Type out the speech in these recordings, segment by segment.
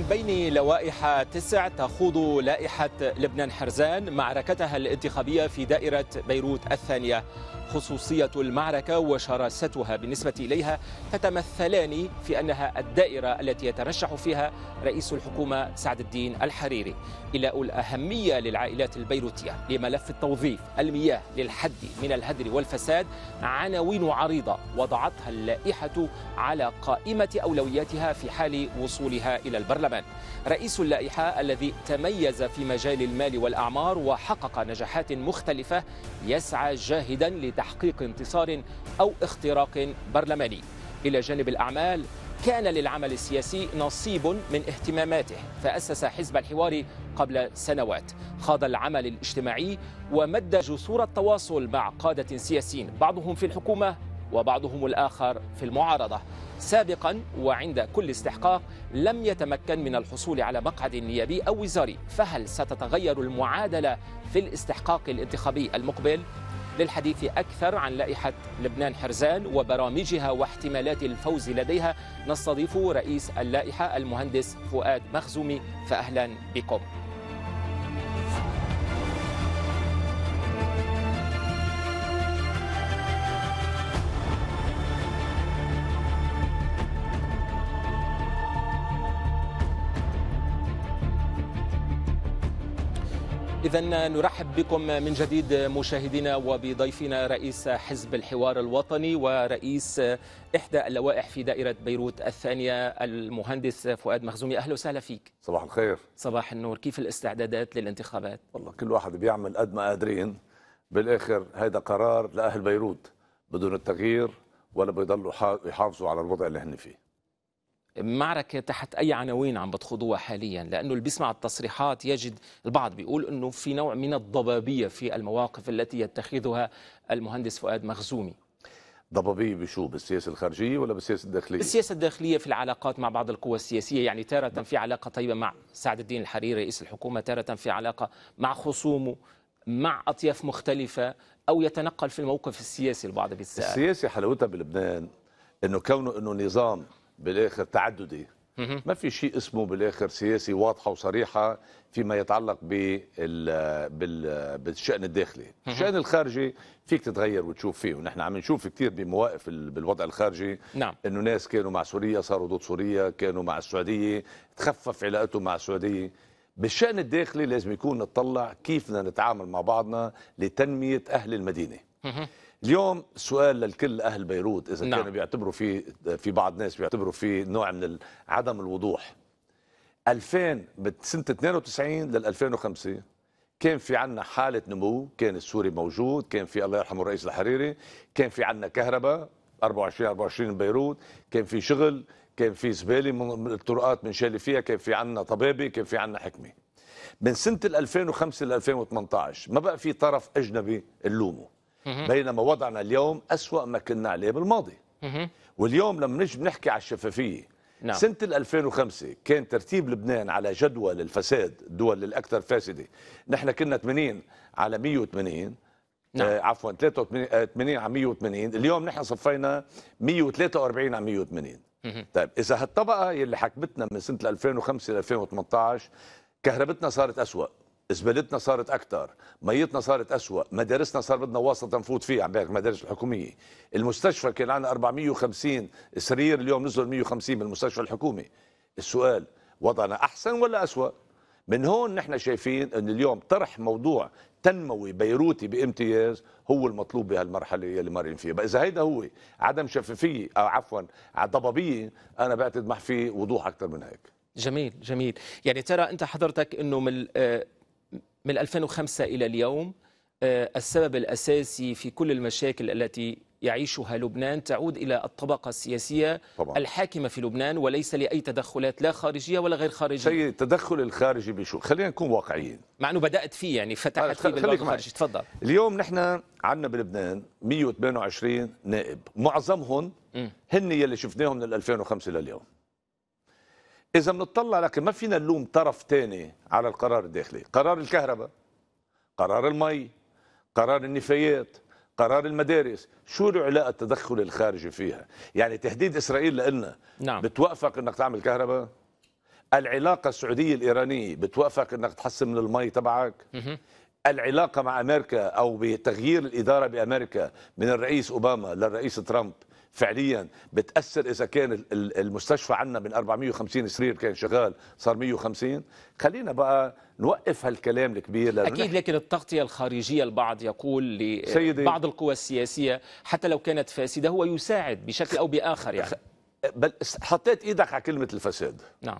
من بين لوائح تسع تخوض لائحة لبنان حرزان معركتها الانتخابية في دائرة بيروت الثانية خصوصية المعركة وشراستها بالنسبة إليها تتمثلان في أنها الدائرة التي يترشح فيها رئيس الحكومة سعد الدين الحريري إلى الأهمية للعائلات البيروتية لملف التوظيف المياه للحد من الهدر والفساد عناوين عريضة وضعتها اللائحة على قائمة أولوياتها في حال وصولها إلى البرلمان رئيس اللائحة الذي تميز في مجال المال والأعمار وحقق نجاحات مختلفة يسعى جاهدا لتحقيق تحقيق انتصار أو اختراق برلماني إلى جانب الأعمال كان للعمل السياسي نصيب من اهتماماته فأسس حزب الحوار قبل سنوات خاض العمل الاجتماعي ومد جسور التواصل مع قادة سياسيين بعضهم في الحكومة وبعضهم الآخر في المعارضة سابقا وعند كل استحقاق لم يتمكن من الحصول على مقعد نيابي أو وزاري فهل ستتغير المعادلة في الاستحقاق الانتخابي المقبل؟ للحديث أكثر عن لائحة لبنان حرزان وبرامجها واحتمالات الفوز لديها نستضيف رئيس اللائحة المهندس فؤاد مخزومي فأهلا بكم إذا نرحب بكم من جديد مشاهدينا وبضيفنا رئيس حزب الحوار الوطني ورئيس إحدى اللوائح في دائرة بيروت الثانية المهندس فؤاد مخزومي أهلا وسهلا فيك صباح الخير صباح النور كيف الاستعدادات للانتخابات؟ والله كل واحد بيعمل قد ما قادرين بالآخر هذا قرار لأهل بيروت بدون التغيير ولا بيضلوا يحافظوا على الوضع اللي هن فيه معركة تحت أي عناوين عم بتخوضوها حاليا لأنه اللي بيسمع التصريحات يجد البعض بيقول أنه في نوع من الضبابية في المواقف التي يتخذها المهندس فؤاد مخزومي ضبابية بشو بالسياسة الخارجية ولا بالسياسة الداخلية؟ بالسياسة الداخلية في العلاقات مع بعض القوى السياسية يعني تارة في علاقة طيبة مع سعد الدين الحريري رئيس الحكومة تارة في علاقة مع خصومه مع أطياف مختلفة أو يتنقل في الموقف السياسي البعض بيتساءل السياسة حلاوتها بلبنان أنه كونه أنه نظام بالاخر تعددي ما في شيء اسمه بالاخر سياسي واضحه وصريحه فيما يتعلق بالشان الداخلي الشان الخارجي فيك تتغير وتشوف فيه ونحن عم نشوف كثير بمواقف بالوضع الخارجي نعم. انه ناس كانوا مع سوريا صاروا ضد سوريا كانوا مع السعوديه تخفف علاقتهم مع السعوديه بالشان الداخلي لازم يكون نتطلع كيف بدنا نتعامل مع بعضنا لتنميه اهل المدينه اليوم سؤال للكل اهل بيروت اذا نعم. كانوا بيعتبروا في في بعض الناس بيعتبروا في نوع من عدم الوضوح 2000 بسنه 92 لل 2005 كان في عنا حالة نمو كان السوري موجود كان في الله يرحمه الرئيس الحريري كان في عنا كهرباء 24 24 بيروت كان في شغل كان في زبالة من الطرقات من شالي فيها كان في عنا طبابة كان في عنا حكمة من سنة 2005 ل 2018 ما بقى في طرف أجنبي نلومه بينما وضعنا اليوم أسوأ ما كنا عليه بالماضي واليوم لما نجي بنحكي على الشفافية نعم. سنة 2005 كان ترتيب لبنان على جدول الفساد الدول الأكثر فاسدة نحن كنا 80 على 180 نعم. آه عفوا 83 80 على 180 اليوم نحن صفينا 143 على 180 مه. طيب إذا هالطبقة يلي حكمتنا من سنة 2005 ل 2018 كهربتنا صارت أسوأ زبالتنا صارت اكثر ميتنا صارت اسوء، مدارسنا صار بدنا واسطه نفوت فيها عم بحكي المدارس الحكوميه المستشفى كان عندنا 450 سرير اليوم نزل 150 بالمستشفى الحكومي السؤال وضعنا احسن ولا اسوء؟ من هون نحن شايفين ان اليوم طرح موضوع تنموي بيروتي بامتياز هو المطلوب بهالمرحله اللي مارين فيها اذا هيدا هو عدم شفافيه او عفوا ضبابيه انا بعتقد ما في وضوح اكثر من هيك جميل جميل يعني ترى انت حضرتك انه من آه، من 2005 إلى اليوم آه، السبب الأساسي في كل المشاكل التي يعيشها لبنان تعود إلى الطبقة السياسية طبعا. الحاكمة في لبنان وليس لأي تدخلات لا خارجية ولا غير خارجية سيد التدخل الخارجي بشو خلينا نكون واقعيين مع أنه بدأت فيه يعني فتحت فيه بالموضوع الخارجي تفضل اليوم نحن عندنا بلبنان 128 نائب معظمهم هن يلي شفناهم من 2005 لليوم اذا بنطلع لكن ما فينا نلوم طرف ثاني على القرار الداخلي قرار الكهرباء قرار المي قرار النفايات قرار المدارس شو العلاقه التدخل الخارجي فيها يعني تهديد اسرائيل لنا نعم. بتوقفك انك تعمل كهرباء العلاقه السعوديه الايرانيه بتوقفك انك تحسن من المي تبعك العلاقه مع امريكا او بتغيير الاداره بامريكا من الرئيس اوباما للرئيس ترامب فعليا بتاثر اذا كان المستشفى عندنا من 450 سرير كان شغال صار 150 خلينا بقى نوقف هالكلام الكبير لأنه اكيد لكن التغطيه الخارجيه البعض يقول لبعض القوى السياسيه حتى لو كانت فاسده هو يساعد بشكل او باخر يعني بل حطيت ايدك على كلمه الفساد نعم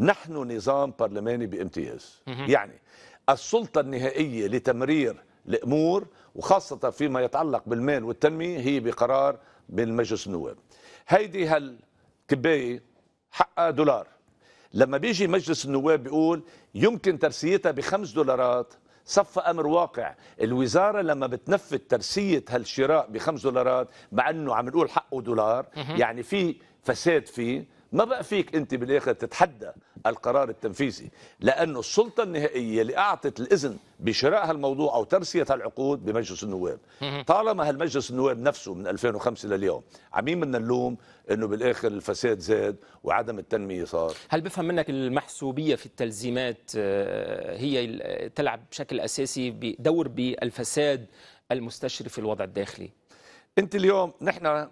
نحن نظام برلماني بامتياز يعني السلطه النهائيه لتمرير الامور وخاصه فيما يتعلق بالمال والتنميه هي بقرار مجلس النواب هيدي هالكبايه حقها دولار لما بيجي مجلس النواب بيقول يمكن ترسيتها بخمس دولارات صفى امر واقع الوزاره لما بتنفذ ترسيه هالشراء بخمس دولارات مع انه عم نقول حقه دولار يعني في فساد فيه ما بقى فيك انت بالاخر تتحدى القرار التنفيذي لانه السلطه النهائيه اللي اعطت الاذن بشراء هالموضوع او ترسيه هالعقود بمجلس النواب طالما هالمجلس النواب نفسه من 2005 لليوم عمين بدنا نلوم انه بالاخر الفساد زاد وعدم التنميه صار هل بفهم منك المحسوبيه في التلزيمات آه، هي تلعب بشكل اساسي بدور بالفساد المستشري في الوضع الداخلي انت اليوم نحن آه،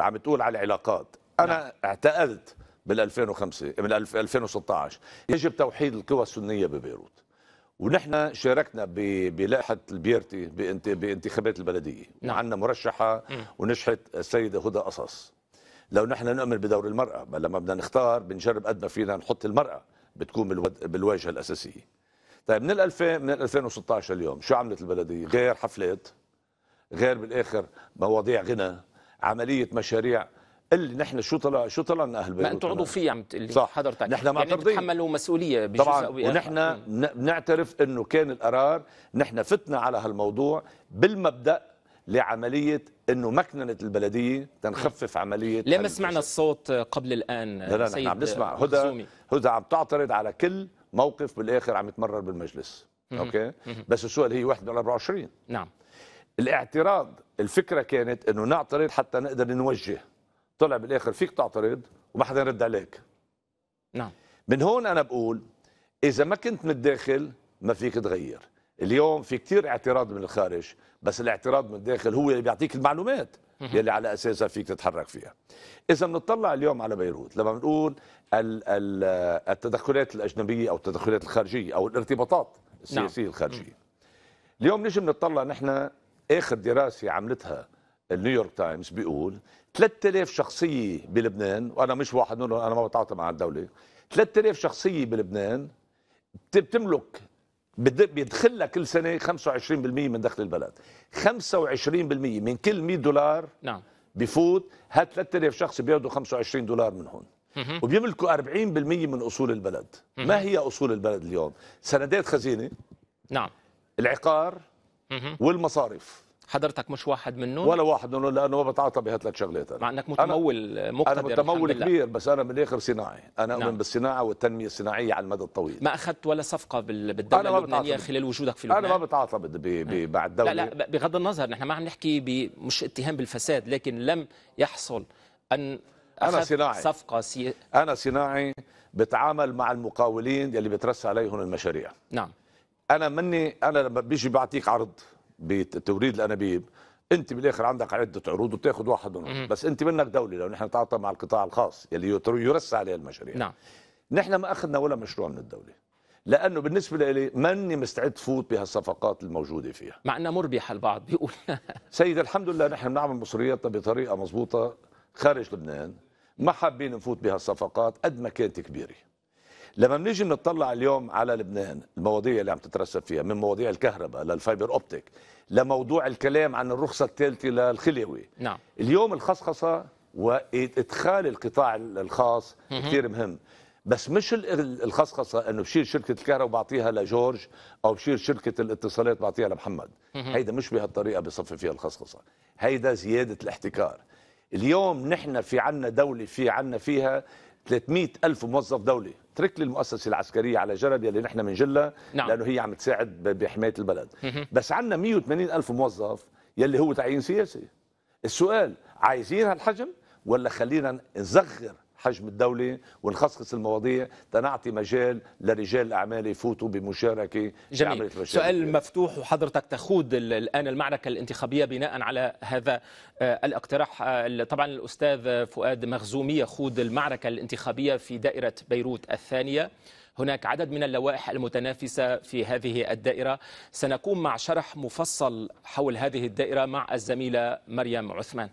عم تقول على العلاقات انا نعم. اعتقدت بال 2005 من 2016 يجب توحيد القوى السنيه ببيروت ونحن شاركنا بلائحه البيرتي بانتخابات البلديه نعم. عندنا مرشحه ونجحت السيده هدى قصص لو نحن نؤمن بدور المراه بل لما بدنا نختار بنجرب قد ما فينا نحط المراه بتكون بالواجهه الاساسيه طيب من 2000 من 2016 اليوم شو عملت البلديه غير حفلات غير بالاخر مواضيع غنى عمليه مشاريع اللي نحن شو طلع شو طلعنا اهل بيروت ما انتم عضو فيه عم اللي صح حضرتك نحن يعني تتحملوا مسؤوليه طبعا ونحن بنعترف انه كان القرار نحن فتنا على هالموضوع بالمبدا لعمليه انه مكننه البلديه تنخفف عمليه ليه ما سمعنا الصوت قبل الان لا لا نحن عم نسمع هدى هدى عم تعترض على كل موقف بالاخر عم يتمرر بالمجلس اوكي بس السؤال هي 1 من 24 نعم الاعتراض الفكره كانت انه نعترض حتى نقدر نوجه طلع بالاخر فيك تعترض وما حدا يرد عليك نعم من هون انا بقول اذا ما كنت من الداخل ما فيك تغير اليوم في كثير اعتراض من الخارج بس الاعتراض من الداخل هو اللي بيعطيك المعلومات يلي على اساسها فيك تتحرك فيها اذا بنطلع اليوم على بيروت لما بنقول التدخلات الاجنبيه او التدخلات الخارجيه او الارتباطات نعم. السياسيه نعم. الخارجيه اليوم نجي بنطلع نحن اخر دراسه عملتها النيويورك تايمز بيقول 3000 شخصيه بلبنان وانا مش واحد منهم انا ما بتعاطى مع الدوله 3000 شخصيه بلبنان بتملك بيدخل لها كل سنه 25% من دخل البلد 25% من كل 100 دولار نعم بفوت هال 3000 شخص بياخذوا 25 دولار من هون وبيملكوا 40% من اصول البلد ما هي اصول البلد اليوم سندات خزينه نعم العقار والمصارف حضرتك مش واحد منهم ولا واحد منهم لانه ما بتعاطى بهالثلاث شغلات مع انك متمول مقتدر انا متمول كبير بس انا بالاخر صناعي انا اؤمن نعم. بالصناعه والتنميه الصناعيه على المدى الطويل ما اخذت ولا صفقه بالدوله اللبنانيه خلال وجودك في لبنان انا ما بتعاطى نعم. مع الدوله لا لا بغض النظر نحن ما عم نحكي مش اتهام بالفساد لكن لم يحصل ان انا صناعي صفقه سي... انا صناعي بتعامل مع المقاولين يلي بترسى عليهم المشاريع نعم انا مني انا لما بيجي بعطيك عرض بتوريد الانابيب انت بالاخر عندك عده عروض وتاخذ واحد منهم بس انت منك دولي لو نحن نتعاطى مع القطاع الخاص يلي يرسى عليه المشاريع نعم نحن ما اخذنا ولا مشروع من الدوله لانه بالنسبه لي ماني مستعد فوت بهالصفقات الموجوده فيها مع انها مربحه البعض بيقول سيد الحمد لله نحن بنعمل مصرياتنا بطريقه مضبوطه خارج لبنان ما حابين نفوت بهالصفقات قد ما كانت كبيره لما بنيجي بنطلع اليوم على لبنان المواضيع اللي عم تترسب فيها من مواضيع الكهرباء للفايبر اوبتيك لموضوع الكلام عن الرخصه الثالثه للخليوي نعم اليوم الخصخصه وادخال القطاع الخاص كثير مهم بس مش الخصخصه انه بشيل شركه الكهرباء وبعطيها لجورج او بشيل شركه الاتصالات بعطيها لمحمد هيدا مش بهالطريقه بصفي فيها الخصخصه هيدا زياده الاحتكار اليوم نحن في عنا دوله في عنا فيها 300 ألف موظف دولي ترك لي المؤسسه العسكريه على جرد اللي نحن بنجلها نعم. لانه هي عم تساعد بحمايه البلد مه. بس عندنا 180 الف موظف يلي هو تعيين سياسي السؤال عايزين هالحجم ولا خلينا نصغر حجم الدولة ونخصص المواضيع تنعطي مجال لرجال الأعمال يفوتوا بمشاركة جميل سؤال مفتوح وحضرتك تخوض الآن المعركة الانتخابية بناء على هذا آه، الاقتراح آه، طبعا الأستاذ فؤاد مخزومي يخوض المعركة الانتخابية في دائرة بيروت الثانية هناك عدد من اللوائح المتنافسة في هذه الدائرة سنقوم مع شرح مفصل حول هذه الدائرة مع الزميلة مريم عثمان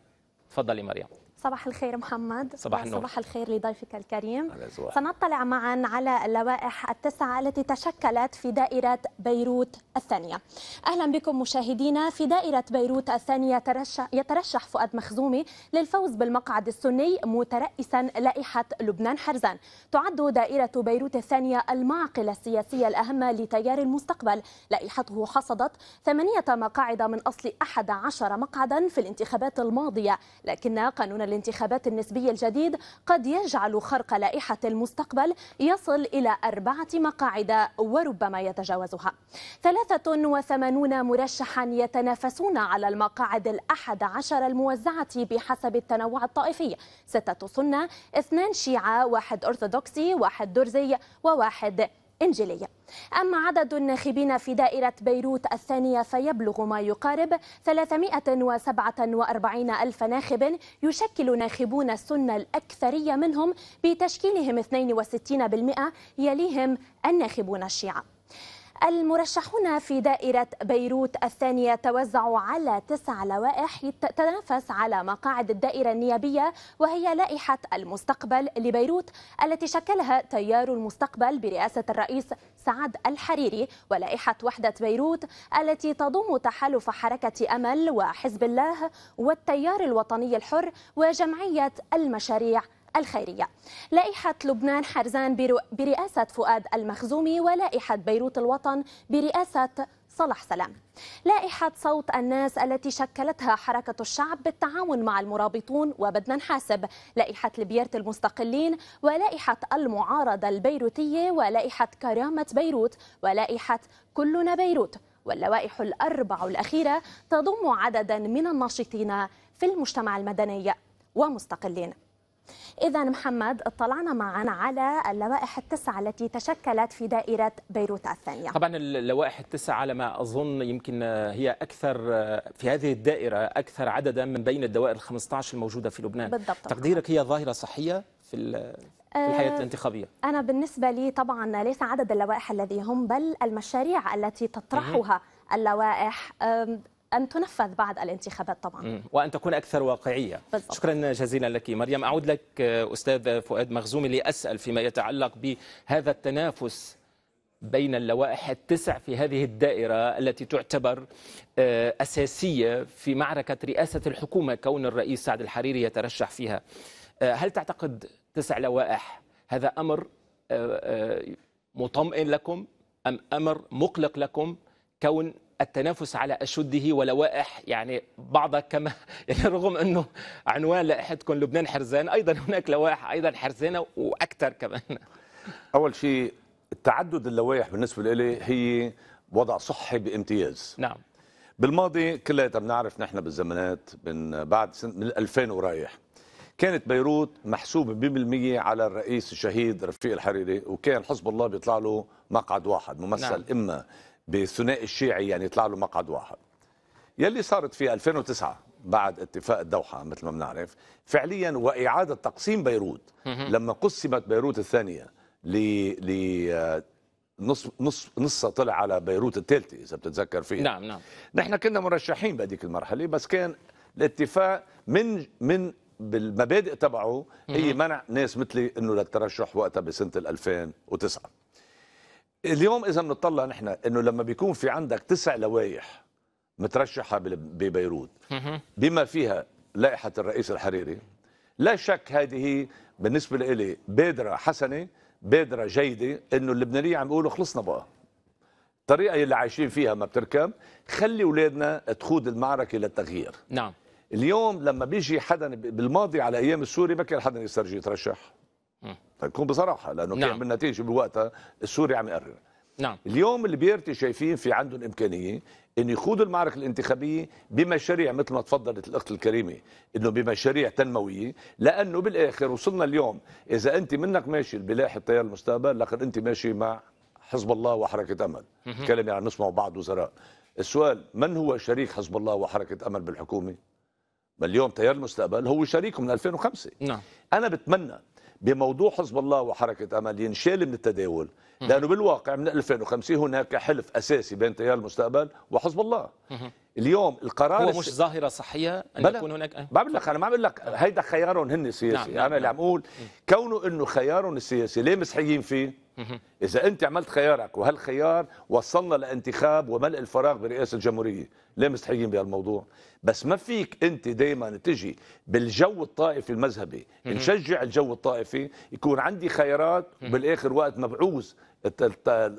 تفضلي مريم صباح الخير محمد صباح النور صباح الخير لضيفك الكريم سنطلع معا على اللوائح التسعة التي تشكلت في دائرة بيروت الثانية أهلا بكم مشاهدينا في دائرة بيروت الثانية يترشح فؤاد مخزومي للفوز بالمقعد السني مترئسا لائحة لبنان حرزان تعد دائرة بيروت الثانية المعقل السياسي الأهم لتيار المستقبل لائحته حصدت ثمانية مقاعد من أصل 11 مقعدا في الانتخابات الماضية لكن قانون الانتخابات النسبي الجديد قد يجعل خرق لائحة المستقبل يصل إلى أربعة مقاعد وربما يتجاوزها 83 مرشحا يتنافسون على المقاعد الأحد عشر الموزعة بحسب التنوع الطائفي ستة سنة اثنان شيعة واحد أرثوذكسي واحد درزي وواحد إنجيلي أما عدد الناخبين في دائرة بيروت الثانية فيبلغ ما يقارب 347 ألف ناخب يشكل ناخبون السنة الأكثرية منهم بتشكيلهم 62% يليهم الناخبون الشيعة المرشحون في دائرة بيروت الثانية توزعوا على تسع لوائح تتنافس على مقاعد الدائرة النيابية وهي لائحة المستقبل لبيروت التي شكلها تيار المستقبل برئاسة الرئيس سعد الحريري ولائحة وحدة بيروت التي تضم تحالف حركة أمل وحزب الله والتيار الوطني الحر وجمعية المشاريع الخيرية لائحة لبنان حرزان برئاسة فؤاد المخزومي ولائحة بيروت الوطن برئاسة صلاح سلام لائحة صوت الناس التي شكلتها حركة الشعب بالتعاون مع المرابطون وبدنا نحاسب لائحة لبيرت المستقلين ولائحة المعارضة البيروتية ولائحة كرامة بيروت ولائحة كلنا بيروت واللوائح الأربع الأخيرة تضم عددا من الناشطين في المجتمع المدني ومستقلين إذا محمد اطلعنا معا على اللوائح التسعة التي تشكلت في دائرة بيروت الثانية طبعا اللوائح التسعة على ما أظن يمكن هي أكثر في هذه الدائرة أكثر عددا من بين الدوائر 15 الموجودة في لبنان بالضبط تقديرك هي ظاهرة صحية في آه، الحياة الانتخابية؟ أنا بالنسبة لي طبعا ليس عدد اللوائح الذي هم بل المشاريع التي تطرحها اللوائح أن تنفذ بعد الانتخابات طبعا وأن تكون أكثر واقعية بالضبط. شكرا جزيلا لك مريم أعود لك أستاذ فؤاد مخزومي لأسأل فيما يتعلق بهذا التنافس بين اللوائح التسع في هذه الدائرة التي تعتبر آه، أساسية في معركة رئاسة الحكومة كون الرئيس سعد الحريري يترشح فيها آه، هل تعتقد تسع لوائح هذا أمر آه، مطمئن لكم أم أمر مقلق لكم كون التنافس على أشده ولوائح يعني بعض كما يعني رغم أنه عنوان لائحتكم لبنان حرزان أيضا هناك لوائح أيضا حرزانة وأكثر كمان أول شيء تعدد اللوائح بالنسبة لي هي وضع صحي بامتياز نعم بالماضي كلياتنا بنعرف نحن بالزمانات من بعد سنة من 2000 ورايح كانت بيروت محسوبة بالمية على الرئيس الشهيد رفيق الحريري وكان حزب الله بيطلع له مقعد واحد ممثل نعم. إما بالثنائي الشيعي يعني يطلع له مقعد واحد يلي صارت في 2009 بعد اتفاق الدوحة مثل ما بنعرف فعليا وإعادة تقسيم بيروت لما قسمت بيروت الثانية ل نص نص نصها طلع على بيروت الثالثة إذا بتتذكر فيها نعم نعم نحن كنا مرشحين بهذيك المرحلة بس كان الاتفاق من من بالمبادئ تبعه هي منع ناس مثلي انه للترشح وقتها بسنه 2009 اليوم اذا بنطلع نحن انه لما بيكون في عندك تسع لوائح مترشحه ببيروت بما فيها لائحه الرئيس الحريري لا شك هذه بالنسبه لي بادره حسنه بادره جيده انه اللبنانيه عم يقولوا خلصنا بقى الطريقه اللي عايشين فيها ما بتركب خلي اولادنا تخوض المعركه للتغيير نعم اليوم لما بيجي حدا بالماضي على ايام السوري ما كان حدا يسترجي يترشح نكون بصراحه لانه نعم. كان بالنتيجه بوقتها السوري عم يقرر نعم اليوم بيرتي شايفين في عندهم امكانيه انه يخوضوا المعركه الانتخابيه بمشاريع مثل ما تفضلت الاخت الكريمه انه بمشاريع تنمويه لانه بالاخر وصلنا اليوم اذا انت منك ماشي بلاحة تيار المستقبل لكن انت ماشي مع حزب الله وحركه امل الكلام يعني نسمعه بعض وزراء السؤال من هو شريك حزب الله وحركه امل بالحكومه؟ ما اليوم تيار المستقبل هو شريكه من 2005 نعم انا بتمنى بموضوع حزب الله وحركه امل ينشال من التداول لانه بالواقع من 2050 هناك حلف اساسي بين تيار المستقبل وحزب الله اليوم القرار هو مش ظاهره صحيه ان يكون هناك ما أه. بقول لك انا ما بقول لك هيدا خيارهم هن السياسي نعم, نعم، انا نعم اللي عم اقول كونه انه خيارهم السياسي ليه مسحيين فيه اذا انت عملت خيارك وهالخيار وصلنا لانتخاب وملء الفراغ برئاسه الجمهوريه ليه مستحيين بهالموضوع بس ما فيك انت دائما تجي بالجو الطائفي المذهبي نشجع الجو الطائفي يكون عندي خيارات وبالاخر وقت مبعوث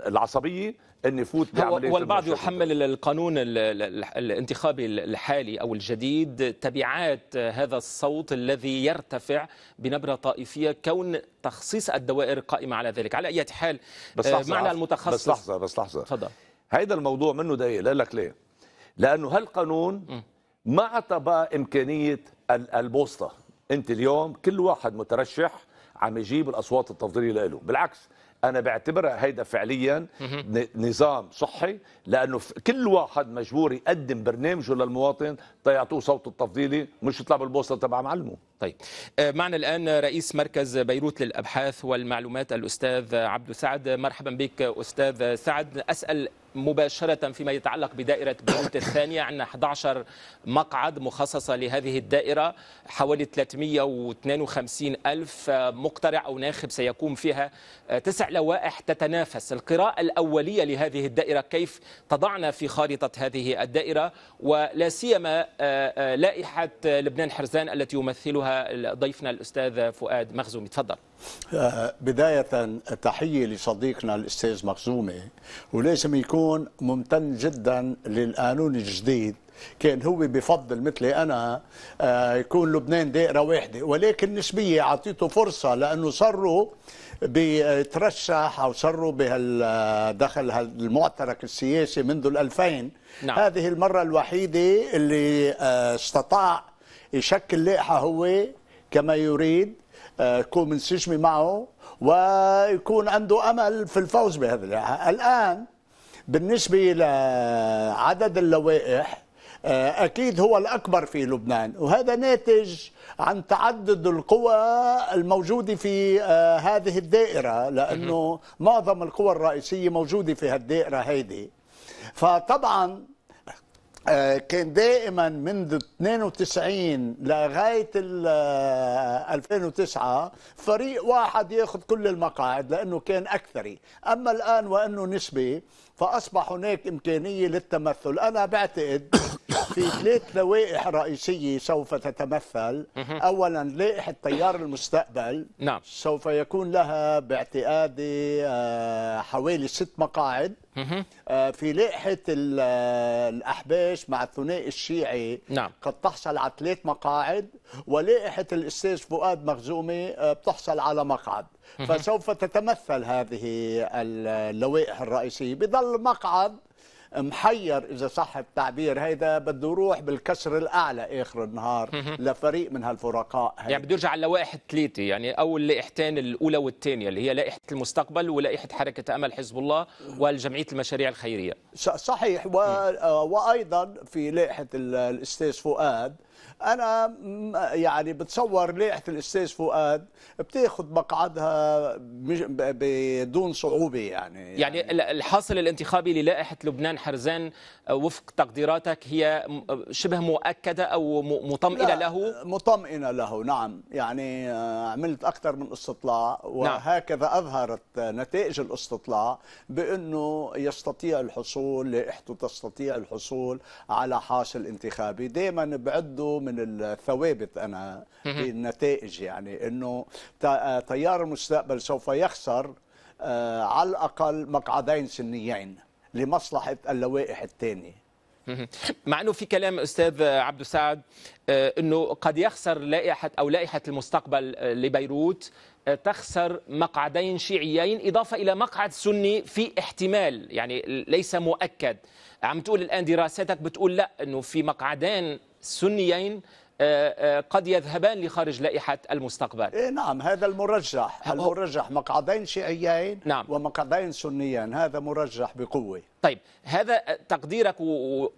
العصبيه ان يفوت بعمليه والبعض يحمل القانون الانتخابي الحالي او الجديد تبعات هذا الصوت الذي يرتفع بنبره طائفيه كون تخصيص الدوائر قائمه على ذلك على اي حال بس آه، لحظة معنى المتخصص بس لحظه بس لحظه تفضل هيدا الموضوع منه دقيق لك ليه لانه هالقانون ما عطى بقى امكانيه البوسطه انت اليوم كل واحد مترشح عم يجيب الاصوات التفضيليه له بالعكس انا بعتبرها هيدا فعليا نظام صحي لانه كل واحد مجبور يقدم برنامجه للمواطن تيعطوه صوته التفضيلي مش يطلع بالبوصله تبع معلمه طيب آه، معنا الان رئيس مركز بيروت للابحاث والمعلومات الاستاذ عبد سعد مرحبا بك استاذ سعد اسال مباشرة فيما يتعلق بدائرة بيروت الثانية عندنا 11 مقعد مخصصة لهذه الدائرة حوالي 352 ألف مقترع أو ناخب سيقوم فيها تسع لوائح تتنافس القراءة الأولية لهذه الدائرة كيف تضعنا في خارطة هذه الدائرة ولا سيما آه، آه، لائحة لبنان حرزان التي يمثلها ضيفنا الأستاذ فؤاد مخزومي تفضل آه، بداية تحية لصديقنا الأستاذ مخزومي ولازم يكون القانون ممتن جدا للقانون الجديد كان هو بفضل مثلي انا آه، يكون لبنان دائره واحده ولكن نسبيه اعطيته فرصه لانه صروا بيترشح او صروا بهالدخل آه، المعترك السياسي منذ ال 2000 نعم. هذه المره الوحيده اللي آه، استطاع يشكل لائحه هو كما يريد يكون منسجمه معه ويكون عنده امل في الفوز بهذا الان بالنسبة لعدد اللوائح آه، أكيد هو الأكبر في لبنان وهذا ناتج عن تعدد القوى الموجودة في آه، هذه الدائرة لأنه معظم القوى الرئيسية موجودة في الدائرة هذه فطبعا آه، كان دائما منذ 92 لغايه 2009 آه، فريق واحد ياخذ كل المقاعد لانه كان اكثري، اما الان وانه نسبي فاصبح هناك امكانيه للتمثل، انا بعتقد في ثلاث لوائح رئيسية سوف تتمثل أولا لائحة تيار المستقبل نعم. سوف يكون لها باعتقادي آه، حوالي ست مقاعد آه، في لائحة آه، الأحباش مع الثنائي الشيعي نعم. قد تحصل على ثلاث مقاعد ولائحة الأستاذ فؤاد مخزومي بتحصل على مقعد فسوف تتمثل هذه اللوائح الرئيسية بضل مقعد محير اذا صح التعبير هيدا بده يروح بالكسر الاعلى اخر النهار لفريق من هالفرقاء هيدا. يعني بده يرجع على لوائح الثلاثه يعني اول لائحتين الاولى والثانيه اللي هي لائحه المستقبل ولائحه حركه امل حزب الله والجمعيه المشاريع الخيريه صحيح و... آه، وايضا في لائحه الاستاذ فؤاد انا يعني بتصور لائحه الاستاذ فؤاد بتاخذ مقعدها بدون صعوبه يعني يعني, يعني الحاصل الانتخابي للائحه لبنان حرزان وفق تقديراتك هي شبه مؤكده او مطمئنه له مطمئنه له نعم يعني آه، عملت اكثر من استطلاع نعم. وهكذا اظهرت نتائج الاستطلاع بانه يستطيع الحصول لائحته تستطيع الحصول على حاصل انتخابي دائما بعده من الثوابت انا في النتائج يعني انه آه، تيار المستقبل سوف يخسر آه، على الاقل مقعدين سنيين لمصلحه اللوائح الثانيه مع انه في كلام استاذ عبد السعد آه، انه قد يخسر لائحه او لائحه المستقبل آه، لبيروت آه، تخسر مقعدين شيعيين اضافه الى مقعد سني في احتمال يعني ليس مؤكد عم تقول الان دراستك بتقول لا انه في مقعدين سنيين آه، آه، قد يذهبان لخارج لائحة المستقبل إيه نعم هذا المرجح المرجح مقعدين شيعيين نعم. ومقعدين سنيين هذا مرجح بقوة طيب هذا تقديرك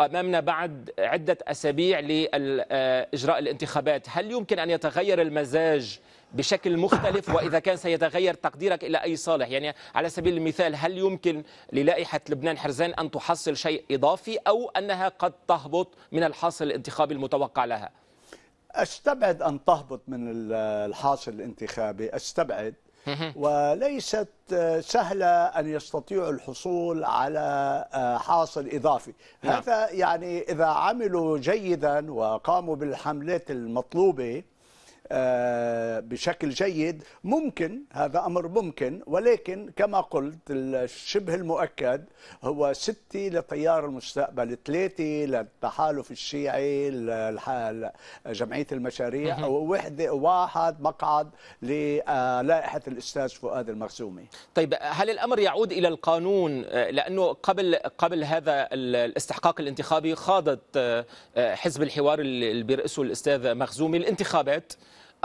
أمامنا بعد عدة أسابيع لإجراء الانتخابات هل يمكن أن يتغير المزاج بشكل مختلف وإذا كان سيتغير تقديرك إلى أي صالح يعني على سبيل المثال هل يمكن للائحة لبنان حرزان أن تحصل شيء إضافي أو أنها قد تهبط من الحاصل الانتخابي المتوقع لها استبعد ان تهبط من الحاصل الانتخابي استبعد وليست آه، سهلة أن يستطيعوا الحصول على آه، حاصل إضافي نعم. هذا يعني إذا عملوا جيدا وقاموا بالحملات المطلوبة آه، بشكل جيد ممكن هذا أمر ممكن ولكن كما قلت الشبه المؤكد هو ستة لتيار المستقبل ثلاثة للتحالف الشيعي جمعية المشاريع ووحدة واحد مقعد للائحة الأستاذ فؤاد المخزومي طيب هل الأمر يعود إلى القانون آه، لأنه قبل قبل هذا الاستحقاق الانتخابي خاضت آه، حزب الحوار اللي بيرأسه الأستاذ مخزومي الانتخابات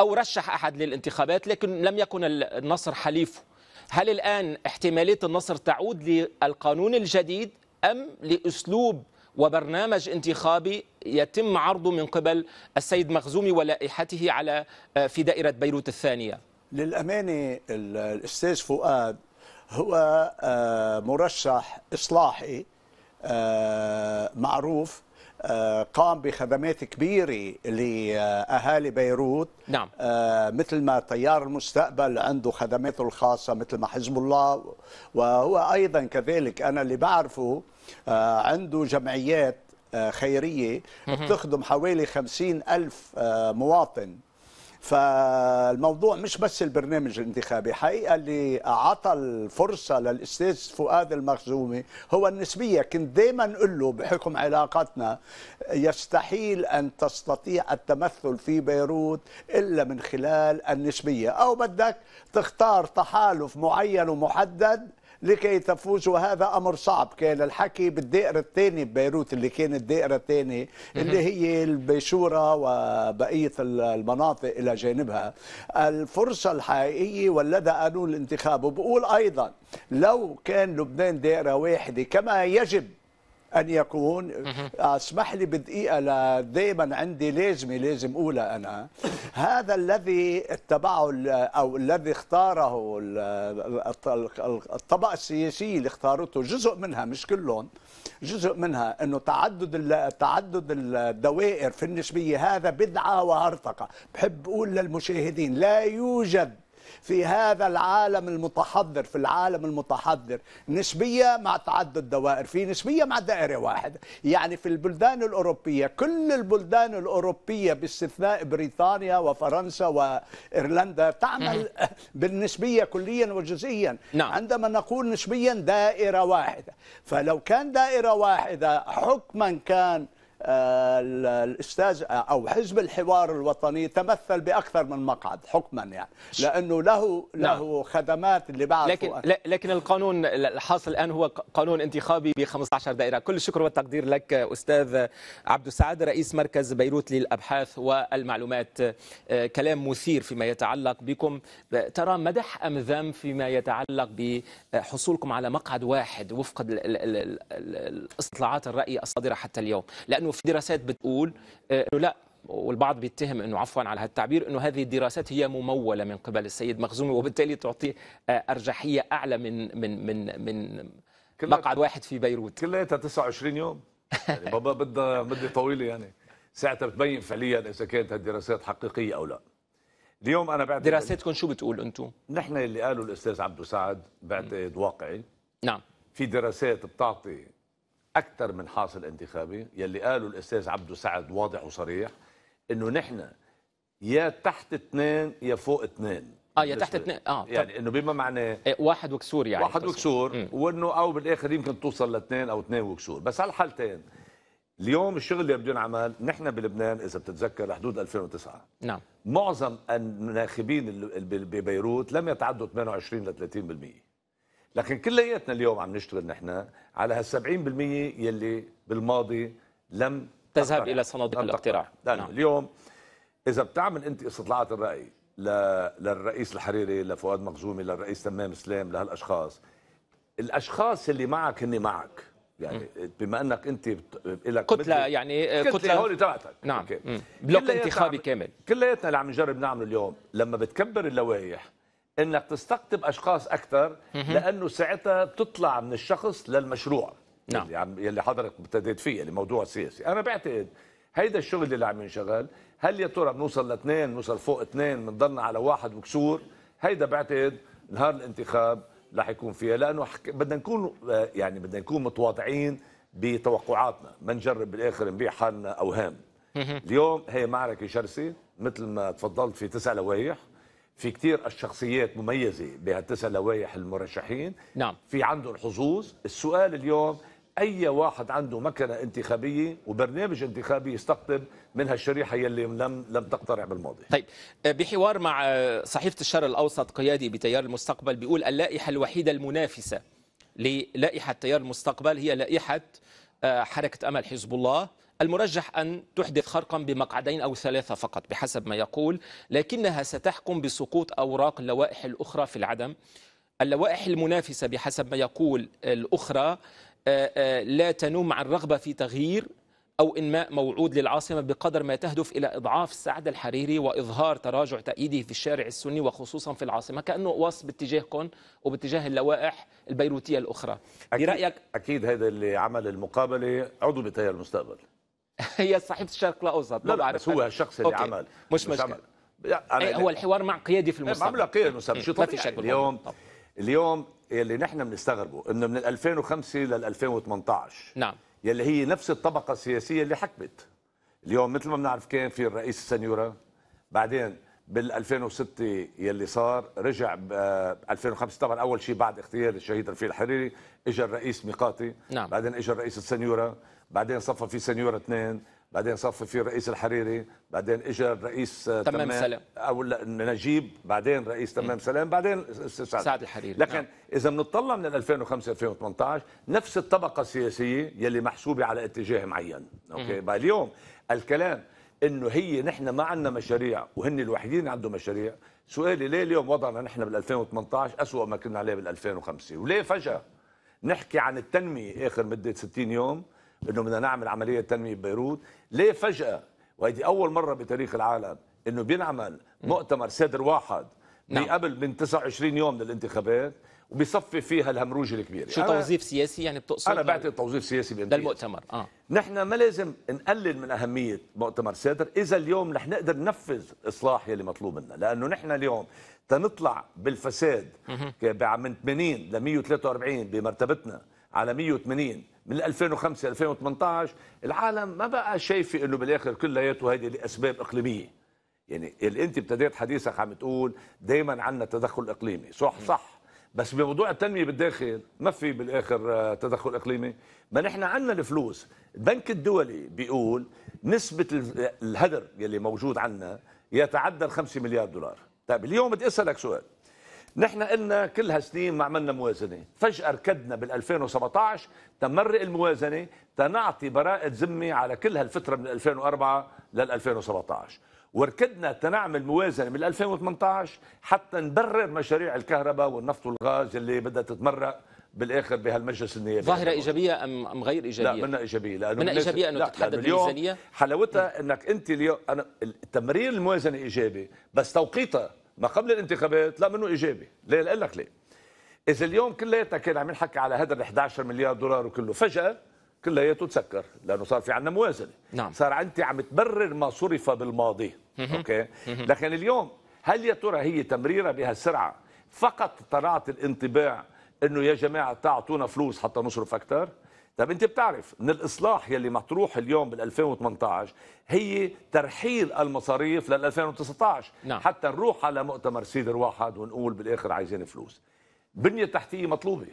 أو رشح أحد للانتخابات لكن لم يكن النصر حليفه هل الآن احتمالية النصر تعود للقانون الجديد أم لأسلوب وبرنامج انتخابي يتم عرضه من قبل السيد مخزومي ولائحته على آه، في دائرة بيروت الثانية للأمانة الأستاذ فؤاد هو آه، مرشح إصلاحي آه، معروف آه، قام بخدمات كبيرة لأهالي بيروت نعم. آه، مثل ما تيار المستقبل عنده خدماته الخاصة مثل ما حزب الله وهو أيضا كذلك أنا اللي بعرفه آه، عنده جمعيات خيرية بتخدم حوالي خمسين ألف مواطن فالموضوع مش بس البرنامج الانتخابي حقيقة اللي أعطى الفرصة للأستاذ فؤاد المخزومي هو النسبية كنت دايما اقول له بحكم علاقاتنا يستحيل أن تستطيع التمثل في بيروت إلا من خلال النسبية أو بدك تختار تحالف معين ومحدد لكي تفوز وهذا امر صعب كان الحكي بالدائره الثانيه ببيروت اللي كانت دائره ثانيه اللي هي البيشوره وبقيه المناطق الى جانبها الفرصه الحقيقيه ولدها قانون الانتخاب وبقول ايضا لو كان لبنان دائره واحده كما يجب ان يكون اسمح لي بدقيقه دائما عندي لازمه لازم اولى انا هذا الذي اتبعه او الذي اختاره الطبقه السياسيه اللي اختارته جزء منها مش كلهم جزء منها انه تعدد تعدد الدوائر في النسبيه هذا بدعه وهرطقه بحب اقول للمشاهدين لا يوجد في هذا العالم المتحضر في العالم المتحضر نسبية مع تعدد دوائر في نسبية مع دائرة واحدة يعني في البلدان الأوروبية كل البلدان الأوروبية باستثناء بريطانيا وفرنسا وإيرلندا تعمل بالنسبية كليا وجزئيا نعم. عندما نقول نسبيا دائرة واحدة فلو كان دائرة واحدة حكما كان الاستاذ او حزب الحوار الوطني تمثل باكثر من مقعد حكما يعني لانه له نعم. له نعم. خدمات اللي بعرفه لكن لكن القانون الحاصل الان هو قانون انتخابي ب 15 دائره كل الشكر والتقدير لك استاذ عبد السعاد رئيس مركز بيروت للابحاث والمعلومات آه، كلام مثير فيما يتعلق بكم آه، ترى مدح ام ذم فيما يتعلق بحصولكم على مقعد واحد وفق الاستطلاعات الراي الصادره حتى اليوم لانه في دراسات بتقول آه، انه لا والبعض بيتهم انه عفوا على هالتعبير انه هذه الدراسات هي مموله من قبل السيد مخزومي وبالتالي تعطيه آه، ارجحيه اعلى من من من من مقعد واحد في بيروت كلياتها 29 يوم يعني بابا بدها مده طويله يعني ساعتها بتبين فعليا اذا كانت هالدراسات حقيقيه او لا اليوم انا بعتقد دراساتكم شو بتقول انتم؟ نحن اللي قاله الاستاذ عبدو سعد بعتقد واقعي نعم في دراسات بتعطي اكثر من حاصل انتخابي يلي قالوا الاستاذ عبده سعد واضح وصريح انه نحن يا تحت اثنين يا فوق اثنين اه يا تحت اثنين اه يعني انه بما معناه واحد وكسور يعني واحد وكسور وانه او بالاخر يمكن توصل لاثنين او اثنين وكسور بس على الحالتين اليوم الشغل اللي بده ينعمل نحن بلبنان اذا بتتذكر حدود 2009 نعم معظم الناخبين ببيروت لم يتعدوا 28 ل 30% لكن كلياتنا اليوم عم نشتغل نحن على هال 70% يلي بالماضي لم تذهب الى صناديق الاقتراع نعم. اليوم اذا بتعمل انت استطلاعات الراي للرئيس الحريري لفؤاد مخزومي للرئيس تمام سلام لهالاشخاص الاشخاص اللي معك هن معك يعني بما انك انت لك كتله يعني آه، كتله, كتلة هول تبعتك نعم بلوك انتخابي كامل كلياتنا اللي عم نجرب نعمله اليوم لما بتكبر اللوائح انك تستقطب اشخاص اكثر لانه ساعتها تطلع من الشخص للمشروع نعم اللي, يعني عم يلي حضرتك ابتديت فيه اللي يعني موضوع سياسي انا بعتقد هيدا الشغل اللي عم ينشغل هل يا ترى بنوصل لاثنين بنوصل فوق اثنين بنضلنا على واحد وكسور هيدا بعتقد نهار الانتخاب رح يكون فيها لانه حك... بدنا نكون آه، يعني بدنا نكون متواضعين بتوقعاتنا ما نجرب بالاخر نبيع حالنا اوهام اليوم هي معركه شرسه مثل ما تفضلت في تسع لوايح في كثير الشخصيات مميزة بهالتسع لوائح المرشحين نعم في عنده الحظوظ السؤال اليوم أي واحد عنده مكنة انتخابية وبرنامج انتخابي يستقطب من هالشريحة يلي لم لم تقترع بالماضي طيب آه، بحوار مع آه، صحيفة الشرق الأوسط قيادي بتيار المستقبل بيقول اللائحة الوحيدة المنافسة للائحة تيار المستقبل هي لائحة آه، حركة أمل حزب الله المرجح أن تحدث خرقا بمقعدين أو ثلاثة فقط بحسب ما يقول لكنها ستحكم بسقوط أوراق اللوائح الأخرى في العدم اللوائح المنافسة بحسب ما يقول الأخرى آه، آه، لا تنوم عن رغبة في تغيير أو إنماء موعود للعاصمة بقدر ما تهدف إلى إضعاف السعد الحريري وإظهار تراجع تأييده في الشارع السني وخصوصا في العاصمة كأنه وصف باتجاهكم وباتجاه اللوائح البيروتية الأخرى أكيد برأيك أكيد هذا اللي عمل المقابلة عضو بتيار المستقبل هي صحيفه الشرق الاوسط لا, لا بس هو الشخص اللي أوكي. عمل مش مشكله عمل. هو الحوار مع قيادي في إيه، المستقبل عمله قيادي إيه، المستقبل طبيعي اليوم اليوم اللي نحن بنستغربه انه من 2005 لل 2018 نعم يلي هي نفس الطبقه السياسيه اللي حكمت اليوم مثل ما بنعرف كان في الرئيس السنيوره بعدين بال 2006 يلي صار رجع ب 2005 طبعا اول شيء بعد اغتيال الشهيد رفيق الحريري اجى الرئيس ميقاتي نعم. بعدين اجى الرئيس السنيوره بعدين صفى في سنيور اثنين بعدين صفى في رئيس الحريري بعدين اجى الرئيس آه، تمام, تمام سلام او نجيب بعدين رئيس تمام م. سلام بعدين سعد, سعد الحريري لكن نعم. اذا بنطلع من 2005 2018 نفس الطبقه السياسيه يلي محسوبه على اتجاه معين اوكي بقى اليوم الكلام انه هي نحن ما عندنا مشاريع وهن الوحيدين عندهم مشاريع سؤالي ليه اليوم وضعنا نحن بال 2018 اسوء ما كنا عليه بال 2005 وليه فجاه نحكي عن التنميه اخر مده 60 يوم انه بدنا نعمل عمليه تنميه ببيروت ليه فجاه وهيدي اول مره بتاريخ العالم انه بينعمل مؤتمر صدر واحد نعم. قبل من 29 يوم للانتخابات وبيصفي فيها الهمروج الكبير شو توظيف سياسي يعني بتقصد انا بعتقد توظيف سياسي بامتياز للمؤتمر اه نحن ما لازم نقلل من اهميه مؤتمر صدر اذا اليوم رح نقدر ننفذ اصلاح يلي مطلوب منا لانه نحن اليوم تنطلع بالفساد من 80 ل 143 بمرتبتنا على 180 من 2005 2018 العالم ما بقى شايفه انه بالاخر كلياته هيدي لاسباب اقليميه يعني اللي انت ابتديت حديثك عم تقول دائما عندنا تدخل اقليمي صح صح بس بموضوع التنميه بالداخل ما في بالاخر آه، تدخل اقليمي ما نحن عندنا الفلوس البنك الدولي بيقول نسبه الهدر يلي موجود عندنا يتعدى ال 5 مليار دولار طيب اليوم بدي اسالك سؤال نحن قلنا كل هالسنين ما عملنا موازنه، فجأة ركدنا بال 2017 تمرق الموازنه تنعطي براءة ذمة على كل هالفترة من 2004 لل 2017 وركدنا تنعمل موازنة من 2018 حتى نبرر مشاريع الكهرباء والنفط والغاز اللي بدها تتمرق بالاخر بهالمجلس النيابي ظاهره ايجابيه ام ام غير ايجابيه؟ لا منها ايجابيه لانه منها ايجابيه انه تتحدد الميزانيه حلاوتها انك انت اليوم انا تمرير الموازنه ايجابي بس توقيتها ما قبل الانتخابات لا منه ايجابي ليه اقول لك ليه اذا اليوم كلياتنا كان عم نحكي على هذا ال 11 مليار دولار وكله فجاه كلياته تسكر لانه صار في عندنا موازنه نعم. صار انت عم تبرر ما صرف بالماضي اوكي لكن اليوم هل يا ترى هي تمريره بهالسرعه فقط طلعت الانطباع انه يا جماعه تعطونا فلوس حتى نصرف اكثر طب انت بتعرف ان الاصلاح يلي مطروح اليوم بال 2018 هي ترحيل المصاريف لل 2019 نعم. حتى نروح على مؤتمر سيدر واحد ونقول بالاخر عايزين فلوس بنيه تحتيه مطلوبه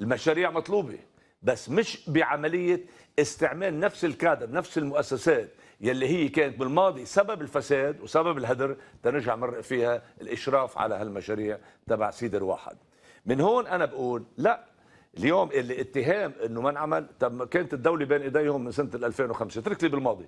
المشاريع مطلوبه بس مش بعمليه استعمال نفس الكادر نفس المؤسسات يلي هي كانت بالماضي سبب الفساد وسبب الهدر تنرجع مرق فيها الاشراف على هالمشاريع تبع سيدر واحد من هون انا بقول لا اليوم الاتهام انه ما انعمل طب كانت الدوله بين ايديهم من سنه 2005 اترك لي بالماضي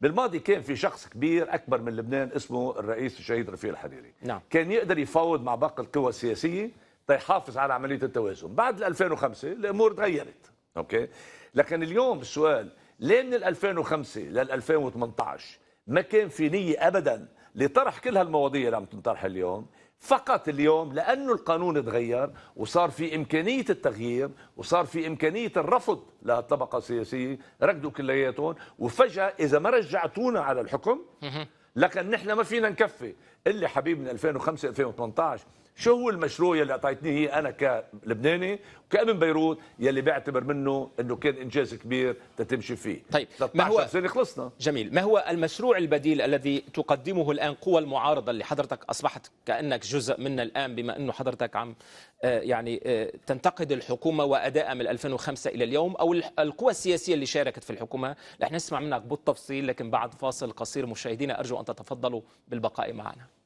بالماضي كان في شخص كبير اكبر من لبنان اسمه الرئيس الشهيد رفيق الحريري نعم. كان يقدر يفاوض مع باقي القوى السياسيه تيحافظ طيب على عمليه التوازن بعد 2005 الامور تغيرت اوكي لكن اليوم السؤال ليه من 2005 لل 2018 ما كان في نيه ابدا لطرح كل هالمواضيع اللي عم تنطرح اليوم فقط اليوم لأنه القانون تغير وصار في إمكانية التغيير وصار في إمكانية الرفض للطبقه السياسية ركضوا كلياتهم وفجأة إذا ما رجعتونا على الحكم لكن نحن ما فينا نكفي اللي من 2005 2018 شو هو المشروع يلي اعطيتني هي انا كلبناني وكابن بيروت يلي بعتبر منه انه كان انجاز كبير تتمشي فيه طيب ما هو سنه خلصنا جميل ما هو المشروع البديل الذي تقدمه الان قوى المعارضه اللي حضرتك اصبحت كانك جزء منه الان بما انه حضرتك عم آه، يعني آه، تنتقد الحكومه وادائها من 2005 الى اليوم او القوى السياسيه اللي شاركت في الحكومه رح نسمع منك بالتفصيل لكن بعد فاصل قصير مشاهدينا ارجو ان تتفضلوا بالبقاء معنا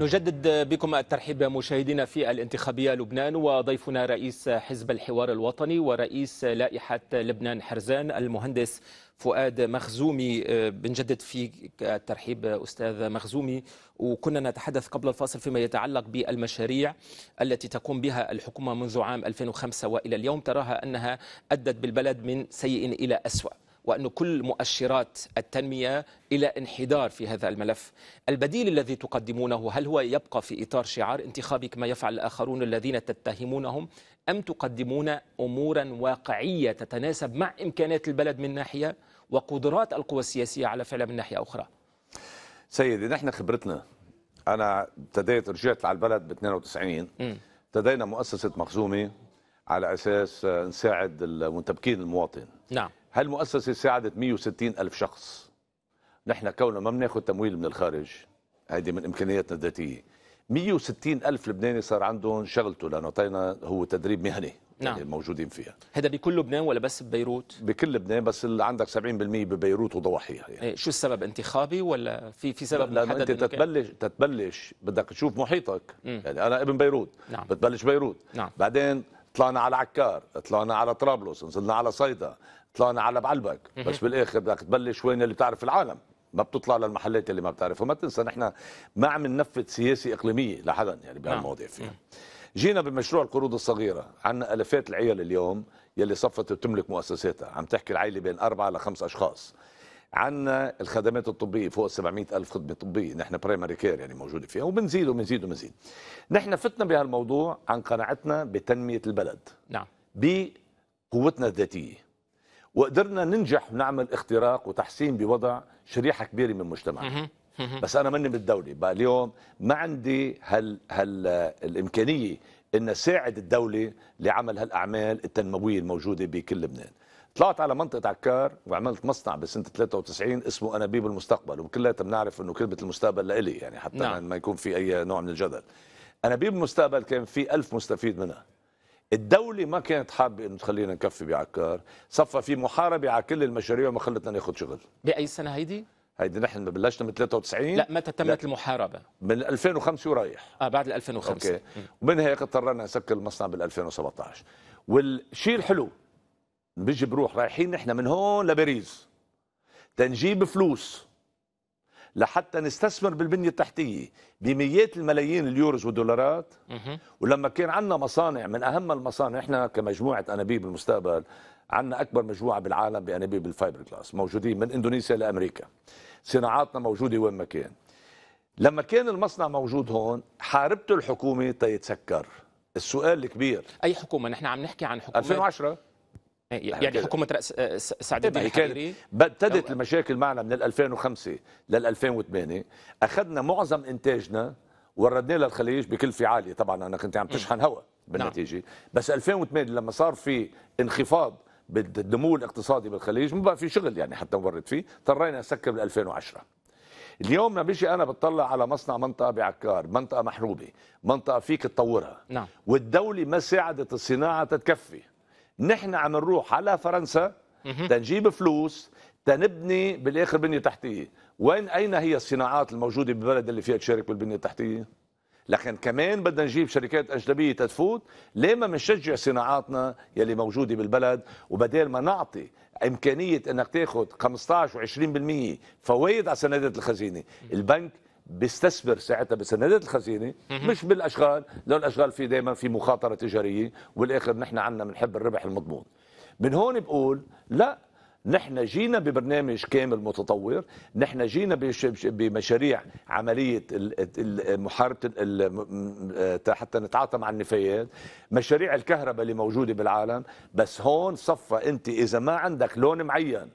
نجدد بكم الترحيب مشاهدينا في الانتخابية لبنان وضيفنا رئيس حزب الحوار الوطني ورئيس لائحة لبنان حرزان المهندس فؤاد مخزومي بنجدد في الترحيب أستاذ مخزومي وكنا نتحدث قبل الفاصل فيما يتعلق بالمشاريع التي تقوم بها الحكومة منذ عام 2005 وإلى اليوم تراها أنها أدت بالبلد من سيء إلى أسوأ وأن كل مؤشرات التنمية إلى انحدار في هذا الملف البديل الذي تقدمونه هل هو يبقى في إطار شعار انتخابي كما يفعل الآخرون الذين تتهمونهم أم تقدمون أمورا واقعية تتناسب مع إمكانات البلد من ناحية وقدرات القوى السياسية على فعلها من ناحية أخرى سيدي نحن خبرتنا أنا ابتديت رجعت على البلد ب 92 ابتدينا مؤسسة مخزومة على أساس نساعد المنتبكين المواطن نعم هالمؤسسة ساعدت 160 ألف شخص نحن كوننا ما بناخذ تمويل من الخارج هيدي من إمكانياتنا الذاتية 160 ألف لبناني صار عندهم شغلته لأنه أعطينا هو تدريب مهني نعم. الموجودين فيها هذا بكل لبنان ولا بس ببيروت؟ بكل لبنان بس اللي عندك 70% ببيروت وضواحيها يعني. إيه شو السبب انتخابي ولا في في سبب لأنه انت تتبلش تتبلش بدك تشوف محيطك مم. يعني انا ابن بيروت نعم. بتبلش بيروت نعم. بعدين طلعنا على عكار طلعنا على طرابلس نزلنا على صيدا طلعنا على بعلبك بس بالاخر بدك تبلش وين اللي بتعرف العالم ما بتطلع للمحلات اللي ما بتعرفها ما تنسى نحن ما عم ننفذ سياسه اقليميه لحدا يعني نعم. بهالمواضيع فيها جينا بمشروع القروض الصغيره عندنا الافات العيال اليوم يلي صفت وتملك مؤسساتها عم تحكي العيله بين اربعه لخمس اشخاص عندنا الخدمات الطبيه فوق 700 الف خدمه طبيه نحن برايمري كير يعني موجوده فيها وبنزيد وبنزيد وبنزيد نحن فتنا بهالموضوع عن قناعتنا بتنميه البلد نعم بقوتنا الذاتيه وقدرنا ننجح ونعمل اختراق وتحسين بوضع شريحه كبيره من مجتمعنا بس انا مني بالدوله بقى اليوم ما عندي هال هال الامكانيه ان ساعد الدوله لعمل هالاعمال التنمويه الموجوده بكل لبنان طلعت على منطقه عكار وعملت مصنع بسنه 93 اسمه انابيب المستقبل وكلياتنا بنعرف انه كلمه المستقبل لإلي يعني حتى نعم. ما يكون في اي نوع من الجدل انابيب المستقبل كان في ألف مستفيد منها الدولة ما كانت حابة انه تخلينا نكفي بعكار، صفى في محاربة على كل المشاريع وما خلتنا ناخذ شغل. بأي سنة هيدي؟ هيدي نحن بلشنا من 93 لا متى تمت لا. المحاربة؟ من 2005 ورايح اه بعد 2005 اوكي ومن هيك اضطرينا نسكر المصنع بال 2017 والشيء الحلو بيجي بروح رايحين نحن من هون لباريس تنجيب فلوس لحتى نستثمر بالبنية التحتية بمئات الملايين اليوروز والدولارات ولما كان عندنا مصانع من أهم المصانع إحنا كمجموعة أنابيب المستقبل عندنا أكبر مجموعة بالعالم بأنابيب الفايبر جلاس موجودين من إندونيسيا لأمريكا صناعاتنا موجودة وين ما كان لما كان المصنع موجود هون حاربته الحكومة تيتسكر السؤال الكبير أي حكومة نحن عم نحكي عن حكومة 2010 آه، يعني حكومه رأس آه، سعد الدين الحريري ابتدت المشاكل معنا من 2005 لل 2008 اخذنا معظم انتاجنا وردناه للخليج بكلفه عاليه طبعا انا كنت عم تشحن هواء بالنتيجه نعم. بس 2008 لما صار في انخفاض بالنمو الاقتصادي بالخليج ما بقى في شغل يعني حتى نورد فيه اضطرينا نسكر بال 2010 اليوم لما بيجي انا بتطلع على مصنع منطقه بعكار منطقه محروبه منطقه فيك تطورها نعم. والدوله ما ساعدت الصناعه تتكفي نحن عم نروح على فرنسا تنجيب فلوس تنبني بالاخر بنيه تحتيه وين اين هي الصناعات الموجوده بالبلد اللي فيها تشارك بالبنيه التحتيه لكن كمان بدنا نجيب شركات اجنبيه تفوت ليه ما بنشجع صناعاتنا يلي موجوده بالبلد وبدال ما نعطي امكانيه انك تاخذ 15 و20% فوائد على سندات الخزينه البنك بيستثمر ساعتها بسندات الخزينه مش بالاشغال لو الاشغال في دائما في مخاطره تجاريه والاخر نحن عندنا بنحب الربح المضمون من هون بقول لا نحن جينا ببرنامج كامل متطور نحن جينا بمشاريع عملية محاربة حتى نتعاطى مع النفايات مشاريع الكهرباء اللي موجودة بالعالم بس هون صفى أنت إذا ما عندك لون معين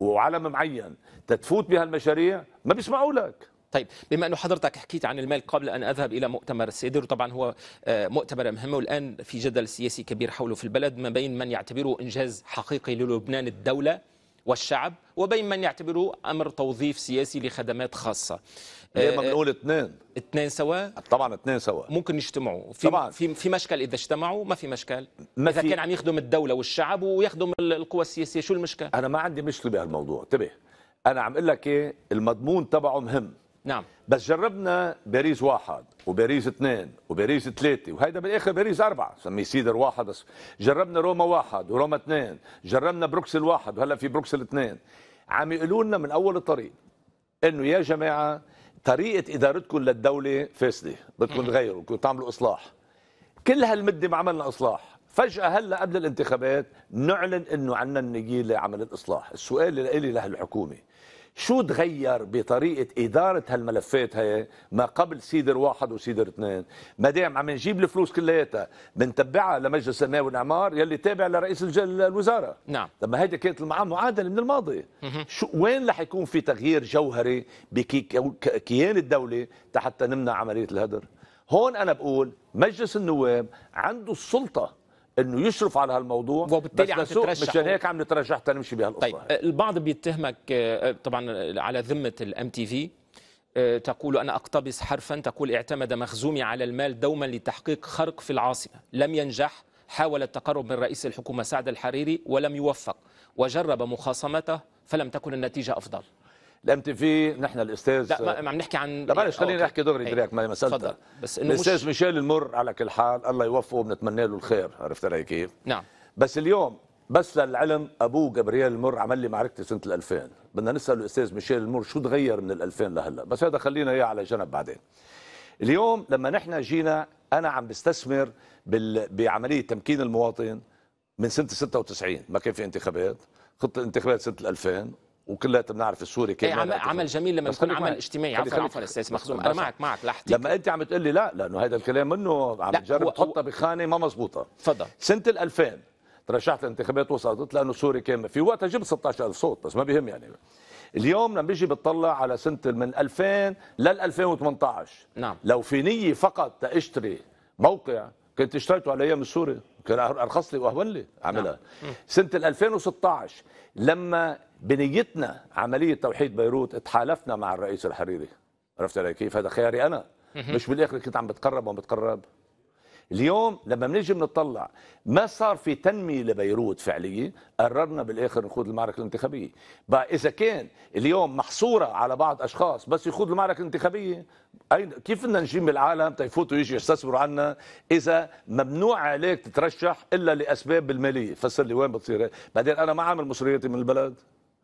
وعلم معين تتفوت بهالمشاريع ما بيسمعوا لك طيب بما أنه حضرتك حكيت عن المال قبل أن أذهب إلى مؤتمر السيدر وطبعا هو آه، مؤتمر مهم والآن في جدل سياسي كبير حوله في البلد ما بين من يعتبره إنجاز حقيقي للبنان الدولة والشعب وبين من يعتبره امر توظيف سياسي لخدمات خاصه ليه آه، آه، ما بنقول اثنين اثنين سوا طبعا اثنين سوا ممكن يجتمعوا في طبعا في في مشكل اذا اجتمعوا ما في مشكل ما اذا في... كان عم يخدم الدوله والشعب ويخدم القوى السياسيه شو المشكله انا ما عندي مشكله بهالموضوع انتبه انا عم اقول لك ايه المضمون تبعه مهم نعم بس جربنا باريس واحد وباريس اثنين وباريس ثلاثه وهيدا بالاخر باريس اربعه سميه سيدر واحد بس جربنا روما واحد وروما اثنين جربنا بروكسل واحد وهلا في بروكسل اثنين عم يقولوا لنا من اول الطريق انه يا جماعه طريقه ادارتكم للدوله فاسده بدكم تغيروا بدكم تعملوا اصلاح كل هالمده ما عملنا اصلاح فجأة هلا قبل الانتخابات نعلن انه عنا النجيلة عملت اصلاح، السؤال اللي لهالحكومة، شو تغير بطريقه اداره هالملفات هي ما قبل سيدر واحد وسيدر اثنين ما دام عم نجيب الفلوس كلياتها بنتبعها لمجلس النواب والاعمار يلي تابع لرئيس الوزاره نعم لما ما هيدي كانت معادله من الماضي شو وين رح يكون في تغيير جوهري بكيان الدوله حتى نمنع عمليه الهدر هون انا بقول مجلس النواب عنده السلطه انه يشرف على هالموضوع وبالتالي بس تترشح مشان هيك عم نترشح تنمشي بها القصه طيب آه، البعض بيتهمك آه، آه، طبعا على ذمه الام تي في تقول أنا أقتبس حرفا تقول اعتمد مخزومي على المال دوما لتحقيق خرق في العاصمة لم ينجح حاول التقرب من رئيس الحكومة سعد الحريري ولم يوفق وجرب مخاصمته فلم تكن النتيجة أفضل الام تي في نحن الاستاذ لا ما عم نحكي عن لا معلش خليني احكي دغري إيه، دغري ما تفضل بس انه الاستاذ مش... ميشيل المر على كل حال الله يوفقه بنتمنى له الخير عرفت علي كيف؟ نعم بس اليوم بس للعلم ابوه جبريل المر عمل لي معركتي سنه 2000 بدنا نسال الاستاذ ميشيل المر شو تغير من ال 2000 لهلا بس هذا خلينا اياه على جنب بعدين اليوم لما نحن جينا انا عم بستثمر بال... بعمليه تمكين المواطن من سنه 96 ما كان في انتخابات خطه انتخابات سنه 2000 وكلياتنا بنعرف السوري كمان إيه، عمل, عمل جميل لما يكون عمل اجتماعي عفوا عفوا استاذ مخزوم انا معك معك لحظتك لما انت عم تقول لي لا لانه هذا الكلام منه عم تجرب تحطها بخانه ما مزبوطه تفضل سنه ال 2000 ترشحت الانتخابات وصلت لانه سوري كان في وقتها جبت 16000 صوت بس ما بهم يعني اليوم لما بيجي بتطلع على سنه من 2000 لل 2018 نعم لو في نيه فقط تشتري موقع كنت اشتريته على ايام السوري كان ارخص لي واهون لي اعملها نعم. سنه 2016 لما بنيتنا عمليه توحيد بيروت اتحالفنا مع الرئيس الحريري عرفت علي كيف هذا خياري انا مش بالاخر كنت عم بتقرب وعم بتقرب اليوم لما بنيجي بنطلع ما صار في تنميه لبيروت فعليه قررنا بالاخر نخوض المعركه الانتخابيه بقى اذا كان اليوم محصوره على بعض اشخاص بس يخوض المعركه الانتخابيه اين كيف بدنا نجيب العالم تيفوتوا طيب، يجي يستثمروا عنا اذا ممنوع عليك تترشح الا لاسباب الماليه فسر لي وين بتصير بعدين انا ما عامل مصريتي من البلد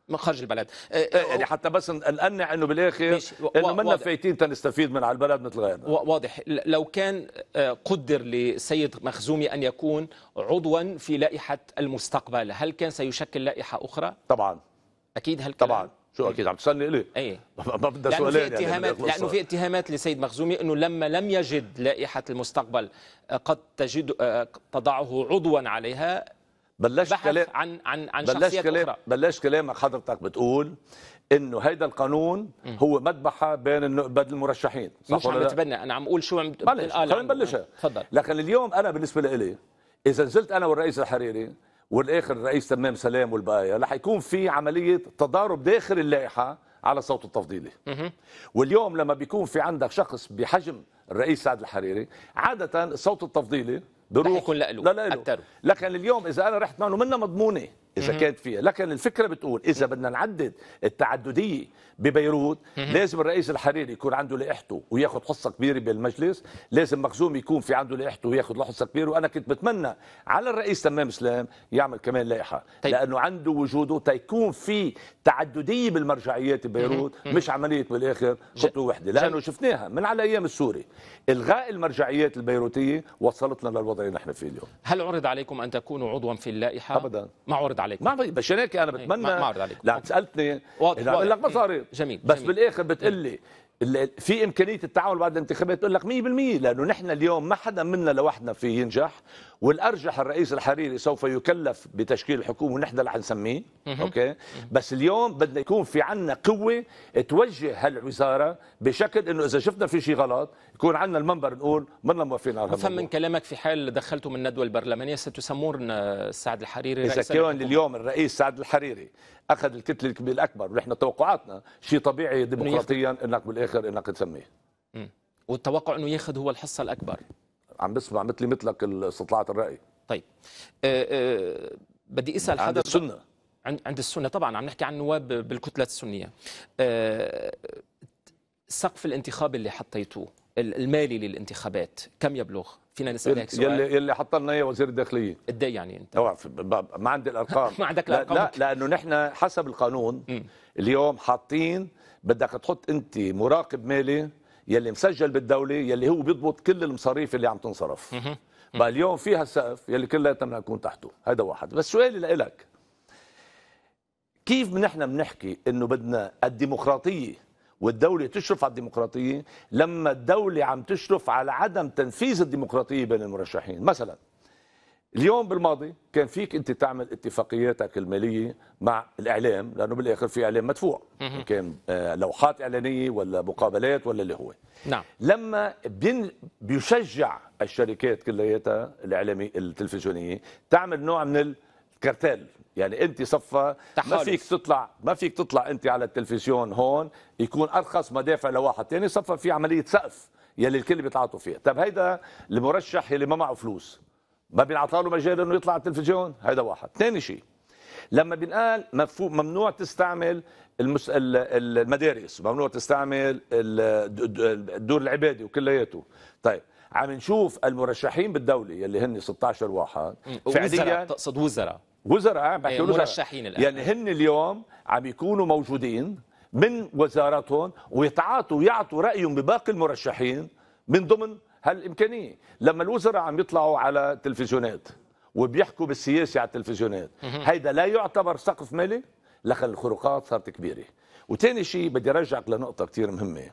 من خارج البلد أه، إيه، إيه، يعني حتى بس نقنع انه بالاخر انه منا فايتين تنستفيد من على البلد مثل غيرنا واضح لو كان أه، قدر لسيد مخزومي ان يكون عضوا في لائحه المستقبل هل كان سيشكل لائحه اخرى طبعا اكيد هل كان طبعا شو اكيد عم تسالني الي ايه ما بدها سؤالين لانه في يعني، اتهامات يعني لانه في اتهامات لسيد مخزومي انه لما لم يجد لائحه المستقبل آه، قد تجد آه، تضعه عضوا عليها بلشت كلام عن عن عن بلش كلام أخرى. بلشت كلامك حضرتك بتقول انه هيدا القانون هو مذبحه بين بين المرشحين صح مش عم بتبنى انا عم اقول شو عم بلش خلينا نبلشها تفضل لكن اليوم انا بالنسبه لي اذا نزلت انا والرئيس الحريري والاخر الرئيس تمام سلام والبقايا رح يكون في عمليه تضارب داخل اللائحه على صوت التفضيلي واليوم لما بيكون في عندك شخص بحجم الرئيس سعد الحريري عاده الصوت التفضيلي بروح لا لا لكن اليوم اذا انا رحت معه منا مضمونه اذا كانت فيها لكن الفكره بتقول اذا بدنا نعدد التعدديه ببيروت لازم الرئيس الحريري يكون عنده لائحته وياخذ حصه كبيره بالمجلس لازم مخزوم يكون في عنده لائحته وياخذ حصه كبيره وانا كنت بتمنى على الرئيس تمام سلام يعمل كمان لائحه طيب. لانه عنده وجوده تيكون في تعدديه بالمرجعيات ببيروت مش عمليه بالاخر خطوه وحده لانه شفناها من على ايام السوري الغاء المرجعيات البيروتيه وصلتنا للوضع اللي نحن فيه اليوم هل عرض عليكم ان تكونوا عضوا في اللائحه ابدا ما عرض عليك ما بس هيك انا إيه، بتمنى ما عرض عليك لا سالتني واضح بقول لك ما صارت إيه، جميل بس جميل. بالاخر إيه. بتقول لي في امكانيه التعاون بعد الانتخابات تقول لك 100% لانه نحن اليوم ما حدا منا لوحدنا في ينجح والارجح الرئيس الحريري سوف يكلف بتشكيل الحكومه ونحن اللي نسميه اوكي بس اليوم بدنا يكون في عنا قوه توجه هالوزاره بشكل انه اذا شفنا في شيء غلط يكون عندنا المنبر نقول منا موافقين على هذا من كلامك في حال دخلتوا من الندوه البرلمانيه ستسمون آه، سعد الحريري اذا كان اليوم الرئيس سعد الحريري اخذ الكتله الكبيره الاكبر ونحن توقعاتنا شيء طبيعي ديمقراطيا انك بالاخر انك تسميه والتوقع انه ياخذ هو الحصه الاكبر عم بسمع مثلي مثلك استطلاعات الراي طيب أه أه بدي اسال حضرتك عند السنه عند عند السنه طبعا عم نحكي عن نواب بالكتله السنيه أه سقف الانتخاب اللي حطيتوه المالي للانتخابات كم يبلغ؟ فينا نسالك سؤال يلي يلي حط لنا اياه وزير الداخليه قد ايه يعني انت؟ أوعى ما عندي الارقام ما عندك الارقام لا, لا لانه نحن حسب القانون اليوم حاطين بدك تحط انت مراقب مالي يلي مسجل بالدوله يلي هو بيضبط كل المصاريف اللي عم تنصرف بقى اليوم فيها السقف يلي كلياتنا نكون تحته هذا واحد بس سؤالي لك كيف نحن بنحكي انه بدنا الديمقراطيه والدولة تشرف على الديمقراطية لما الدولة عم تشرف على عدم تنفيذ الديمقراطية بين المرشحين مثلا اليوم بالماضي كان فيك انت تعمل اتفاقياتك الماليه مع الاعلام لانه بالاخر في اعلام مدفوع كان آه، لوحات اعلانيه ولا مقابلات ولا اللي هو نعم لما بين بيشجع الشركات كلياتها الاعلاميه التلفزيونيه تعمل نوع من الكرتال يعني انت صفى ما فيك تطلع ما فيك تطلع انت على التلفزيون هون يكون ارخص مدافع لواحد ثاني يعني صفى في عمليه سقف يلي الكل بيتعاطوا فيها طب هيدا المرشح يلي ما معه فلوس ما بينعطى له مجال انه يطلع على التلفزيون هيدا واحد ثاني شيء لما بنقال مفهوم ممنوع تستعمل المس... المدارس ممنوع تستعمل الدور العبادي وكلياته طيب عم نشوف المرشحين بالدوله يلي هن 16 واحد فعليا تقصد وزراء وزراء أيوة، بحكي مرشحين الان يعني هن اليوم عم يكونوا موجودين من وزاراتهم ويتعاطوا ويعطوا رايهم بباقي المرشحين من ضمن هالامكانيه لما الوزراء عم يطلعوا على التلفزيونات وبيحكوا بالسياسه على التلفزيونات هيدا لا يعتبر سقف مالي لخل الخروقات صارت كبيره وثاني شيء بدي ارجعك لنقطه كثير مهمه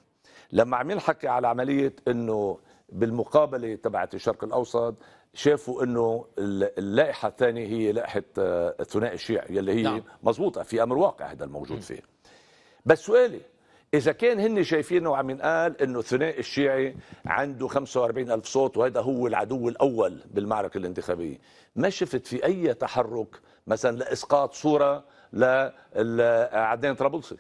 لما عم ينحكي على عمليه انه بالمقابله تبعت الشرق الاوسط شافوا انه اللائحه الثانيه هي لائحه الثنائي آه، الشيعي يلي هي نعم. مضبوطة في امر واقع هذا الموجود فيه بس سؤالي اذا كان هن شايفينه وعم ينقال انه الثنائي الشيعي عنده 45 الف صوت وهذا هو العدو الاول بالمعركه الانتخابيه ما شفت في اي تحرك مثلا لاسقاط صوره لعدنان طرابلسي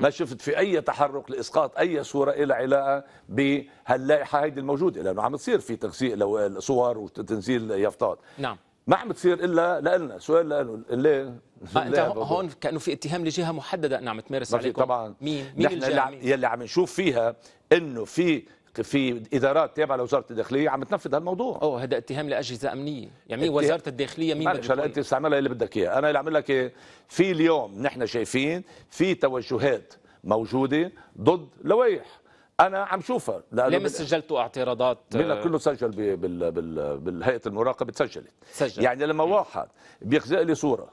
ما شفت في اي تحرك لاسقاط اي صوره إلى علاقه بهاللائحه هيدي الموجوده لانه عم تصير في تغسيل صور وتنزيل يافطات نعم ما عم تصير الا لنا سؤال لانه آه، ليه انت هون كانه في اتهام لجهه محدده انها عم تمارس عليكم طبعا مين مين نحن يلي عم نشوف فيها انه في في ادارات تابعه لوزاره الداخليه عم تنفذ هالموضوع اوه هذا اتهام لاجهزه امنيه يعني مين وزاره الداخليه مين معلش هلا انت استعملها اللي بدك اياه انا اللي عم لك إيه، في اليوم نحن شايفين في توجهات موجوده ضد لوائح انا عم شوفها لانه ما سجلتوا اعتراضات بلا كله سجل بالهيئه المراقبه سجلت سجل. يعني لما واحد بيخزق لي صوره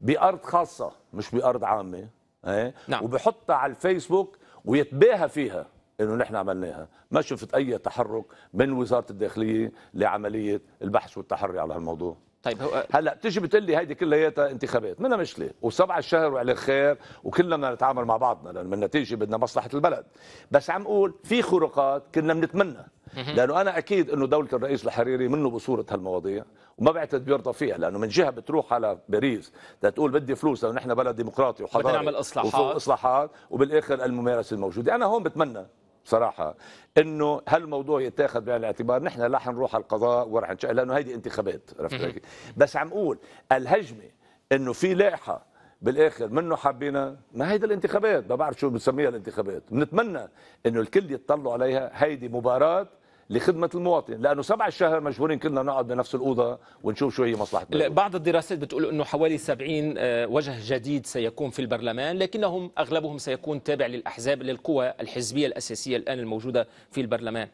بارض خاصه مش بارض عامه ايه نعم. وبحطها على الفيسبوك ويتباهى فيها انه نحن عملناها ما شفت اي تحرك من وزاره الداخليه لعمليه البحث والتحري على هالموضوع طيب هو هلا بتيجي بتقول لي هيدي كلياتها انتخابات منها مشكله وسبعة الشهر وعلى خير وكلنا بدنا نتعامل مع بعضنا لان بالنتيجه بدنا مصلحه البلد بس عم اقول في خروقات كنا بنتمنى لانه انا اكيد انه دوله الرئيس الحريري منه بصوره هالمواضيع وما بعتقد بيرضى فيها لانه من جهه بتروح على باريس تقول بدي فلوس لانه نحن بلد ديمقراطي وحضاري بدنا نعمل اصلاحات اصلاحات وبالاخر الممارسه الموجوده انا هون بتمنى بصراحه انه هالموضوع يتاخذ بعين الاعتبار نحن لا حنروح على القضاء وراح نشاء لانه هيدي انتخابات عرفت بس عم اقول الهجمه انه في لائحه بالاخر منه حابينا ما هيدي الانتخابات ما بعرف شو بنسميها الانتخابات بنتمنى انه الكل يتطلعوا عليها هيدي مباراه لخدمه المواطن لانه سبع شهر مجبورين كلنا نقعد بنفس الاوضه ونشوف شو هي مصلحتنا بعض الدراسات بتقول انه حوالي 70 آه، وجه جديد سيكون في البرلمان لكنهم اغلبهم سيكون تابع للاحزاب للقوى الحزبيه الاساسيه الان الموجوده في البرلمان آه،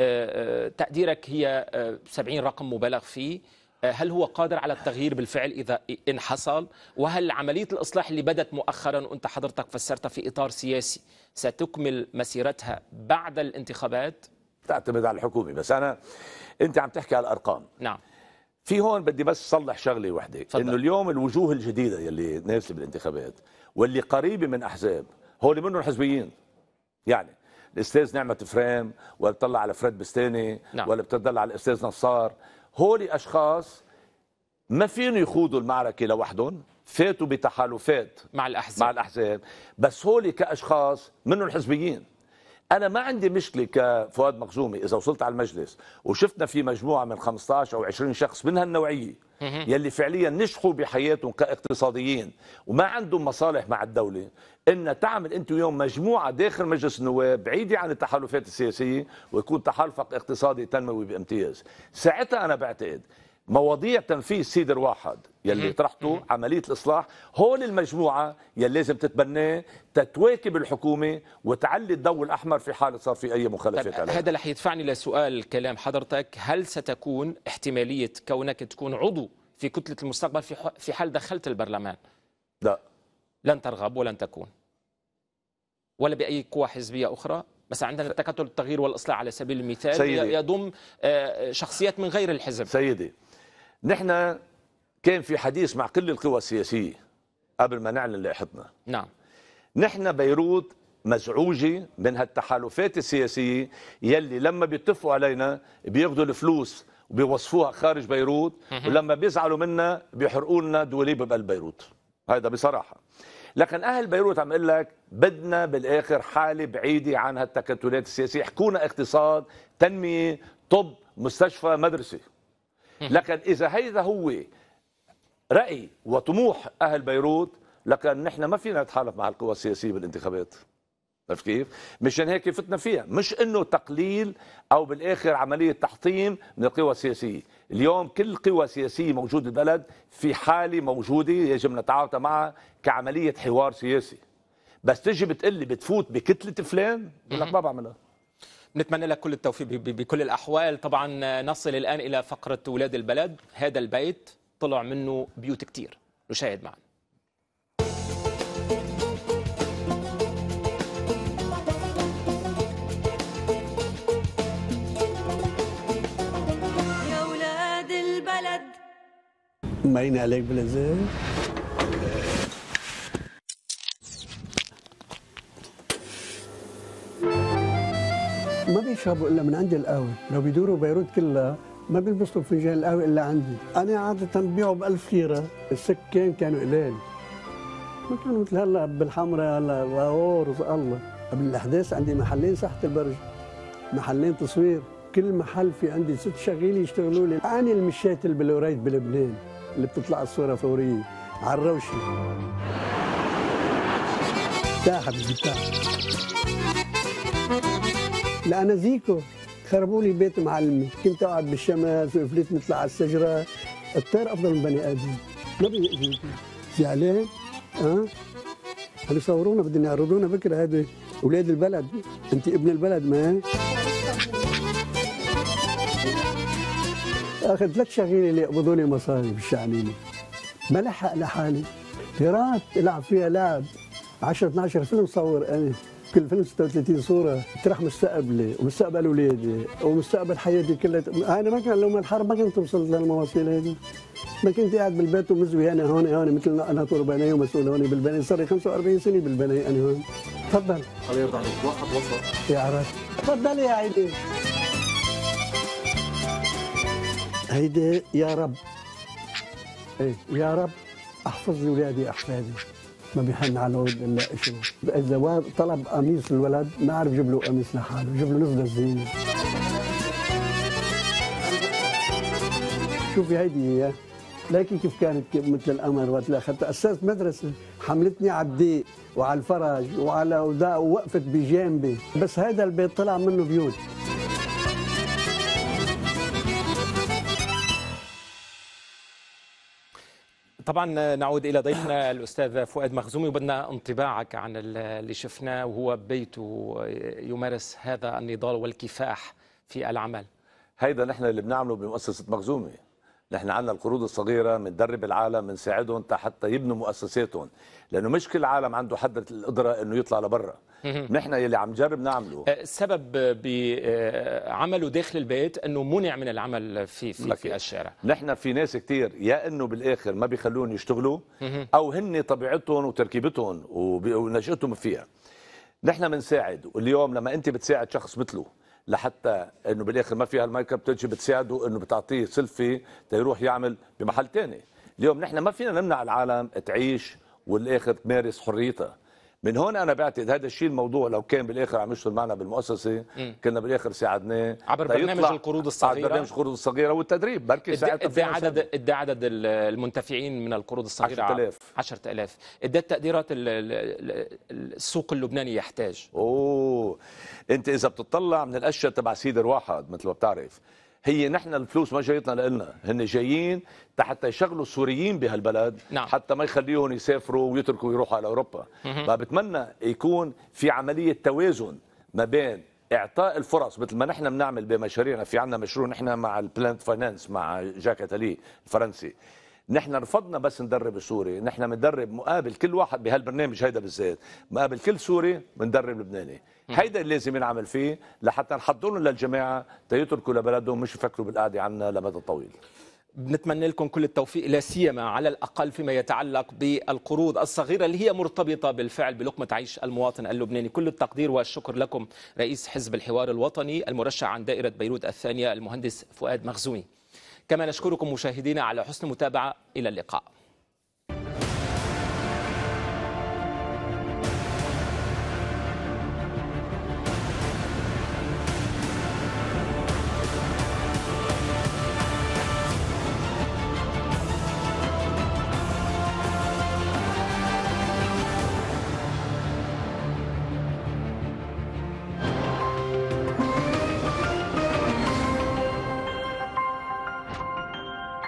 آه، تقديرك هي 70 رقم مبالغ فيه هل هو قادر على التغيير بالفعل اذا ان حصل وهل عمليه الاصلاح اللي بدات مؤخرا وانت حضرتك فسرتها في اطار سياسي ستكمل مسيرتها بعد الانتخابات تعتمد على الحكومه بس انا انت عم تحكي على الارقام نعم في هون بدي بس صلح شغله وحده انه اليوم الوجوه الجديده يلي نازله بالانتخابات واللي قريبه من احزاب هول منهم حزبيين يعني الاستاذ نعمه فريم ولا بتطلع على فريد بستاني نعم. ولا بتطلع على الاستاذ نصار هول اشخاص ما فين يخوضوا المعركه لوحدهم فاتوا بتحالفات مع الاحزاب مع الاحزاب بس هول كاشخاص منهم حزبيين انا ما عندي مشكله كفؤاد مخزومي اذا وصلت على المجلس وشفنا في مجموعه من 15 او 20 شخص من هالنوعيه يلي فعليا نشخوا بحياتهم كاقتصاديين وما عندهم مصالح مع الدوله ان تعمل انت يوم مجموعه داخل مجلس النواب بعيده عن التحالفات السياسيه ويكون تحالفك اقتصادي تنموي بامتياز ساعتها انا بعتقد مواضيع تنفيذ سيدر واحد يلي طرحته عملية الإصلاح هول المجموعة يلي لازم تتبناه تتواكب الحكومة وتعلي الضوء الأحمر في حال صار في أي مخالفات طيب، عليها هذا رح يدفعني لسؤال كلام حضرتك هل ستكون احتمالية كونك تكون عضو في كتلة المستقبل في حال دخلت البرلمان لا لن ترغب ولن تكون ولا بأي قوى حزبية أخرى مثلا عندنا التكتل التغيير والإصلاح على سبيل المثال سيدي. يضم آه، شخصيات من غير الحزب سيدي نحن كان في حديث مع كل القوى السياسيه قبل ما نعلن لائحتنا نعم نحن بيروت مزعوجه من هالتحالفات السياسيه يلي لما بيتفقوا علينا بياخذوا الفلوس وبيوصفوها خارج بيروت ولما بيزعلوا منا بيحرقوا لنا دوليب بقلب بيروت هذا بصراحه لكن اهل بيروت عم اقول لك بدنا بالاخر حاله بعيده عن هالتكتلات السياسيه احكونا اقتصاد تنميه طب مستشفى مدرسه لكن اذا هيدا هو راي وطموح اهل بيروت لكن نحن ما فينا نتحالف مع القوى السياسيه بالانتخابات عرفت كيف؟ مشان هيك فتنا فيها، مش انه تقليل او بالاخر عمليه تحطيم من القوى السياسيه، اليوم كل قوى سياسيه موجوده بالبلد في حاله موجوده يجب نتعاطى معها كعمليه حوار سياسي. بس تجي بتقلي بتفوت بكتله فلان بقول لك ما بعملها. نتمنى لك كل التوفيق بكل الأحوال طبعا آه، نصل الآن إلى فقرة ولاد البلد هذا البيت طلع منه بيوت كتير نشاهد معنا ما عليك بلازل ما بيشربوا الا من عند القهوه لو بيدوروا بيروت كلها ما بيلبسوا فنجان القهوه الا عندي انا عاده ببيعه ب 1000 ليره السكان كانوا قلال ما كانوا مثل هلا بالحمراء هلا غور الله قبل الاحداث عندي محلين ساحه البرج محلين تصوير كل محل في عندي ست شغيله يشتغلوا لي انا المشات البلوريت بلبنان اللي بتطلع الصوره فوريه على الروشه تاع حبيبي تاع لا انا زيكو خربوا لي بيت معلمي كنت اقعد بالشمس وفليت نطلع على الشجره الطير افضل من بني ادم ما بيأذيك زعلان اه هل يصورونا بدنا يعرضونا بكره هذا اولاد البلد انت ابن البلد ما اخذ ثلاث شغيله اللي يقبضوا لي مصاري بالشعنينه ما لحق لحالي هيرات العب فيها لعب 10 12 فيلم صور انا كل الفيلم 36 صوره تروح مستقبلي ومستقبل اولادي ومستقبل حياتي كلها انا ما كان لو ما الحرب ما كنت وصلت للمواصيل هذه ما كنت قاعد بالبيت ومزوي انا هون هون مثل انا طول بناي ومسؤول هون بالبناي صار لي 45 سنه بالبناي انا هون تفضل الله يرضى عليك واحد وصل يا عرس تفضل يا عيدي هيدي يا رب ايه يا رب احفظ لي اولادي احفادي ما بيحن على العود الا اسمه الزواج طلب قميص الولد ما عرف جيب له قميص لحاله جيب له نص الزينه شوفي هيدي هي لكن كيف كانت مثل القمر وقت اخذتها اسست مدرسه حملتني على الضيق وعلى الفرج وعلى وقفت بجانبي بس هذا البيت طلع منه بيوت طبعا نعود الى ضيفنا الاستاذ فؤاد مخزومي وبدنا انطباعك عن اللي شفناه وهو بيته يمارس هذا النضال والكفاح في العمل هيدا نحن اللي بنعمله بمؤسسه مخزومي نحن عندنا القروض الصغيره بندرب العالم بنساعدهم حتى يبنوا مؤسساتهم لانه مش كل العالم عنده حد القدره انه يطلع لبرا نحن يلي عم نجرب نعمله السبب أه، بعمله آه، داخل البيت انه منع من العمل في في, في الشارع نحن في ناس كثير يا انه بالاخر ما بيخلون يشتغلوا او هن طبيعتهم وتركيبتهم ونشأتهم فيها نحن بنساعد واليوم لما انت بتساعد شخص مثله لحتى انه بالاخر ما فيها المركب بتجي بتساعده انه بتعطيه سلفي تيروح يعمل بمحل ثاني اليوم نحن ما فينا نمنع العالم تعيش والاخر تمارس حريتها من هون انا بعتقد هذا الشيء الموضوع لو كان بالاخر عم يشتغل معنا بالمؤسسه مم. كنا بالاخر ساعدناه عبر برنامج القروض الصغيره عبر برنامج القروض الصغيره والتدريب بركي ساعتها ايه عدد ايه عدد المنتفعين من القروض الصغيره 10000 10000 ايه التقديرات السوق اللبناني يحتاج اوه انت اذا بتطلع من الاشياء تبع سيدر واحد مثل ما بتعرف هي نحن الفلوس ما جايتنا لنا هن جايين حتى يشغلوا السوريين بهالبلد نعم. حتى ما يخليهم يسافروا ويتركوا يروحوا على اوروبا فبتمنى يكون في عمليه توازن ما بين اعطاء الفرص مثل ما نحن بنعمل بمشاريعنا في عندنا مشروع نحن مع البلانت فاينانس مع جاك الفرنسي نحن رفضنا بس ندرب السوري نحن مدرب مقابل كل واحد بهالبرنامج هيدا بالذات مقابل كل سوري مندرب لبناني هيدا اللي لازم ينعمل فيه لحتى نحضرهم للجماعه تيتركوا لبلدهم مش يفكروا بالقعده عنا لمدى طويل بنتمنى لكم كل التوفيق لا سيما على الاقل فيما يتعلق بالقروض الصغيره اللي هي مرتبطه بالفعل بلقمه عيش المواطن اللبناني، كل التقدير والشكر لكم رئيس حزب الحوار الوطني المرشح عن دائره بيروت الثانيه المهندس فؤاد مخزومي. كما نشكركم مشاهدينا على حسن المتابعة إلى اللقاء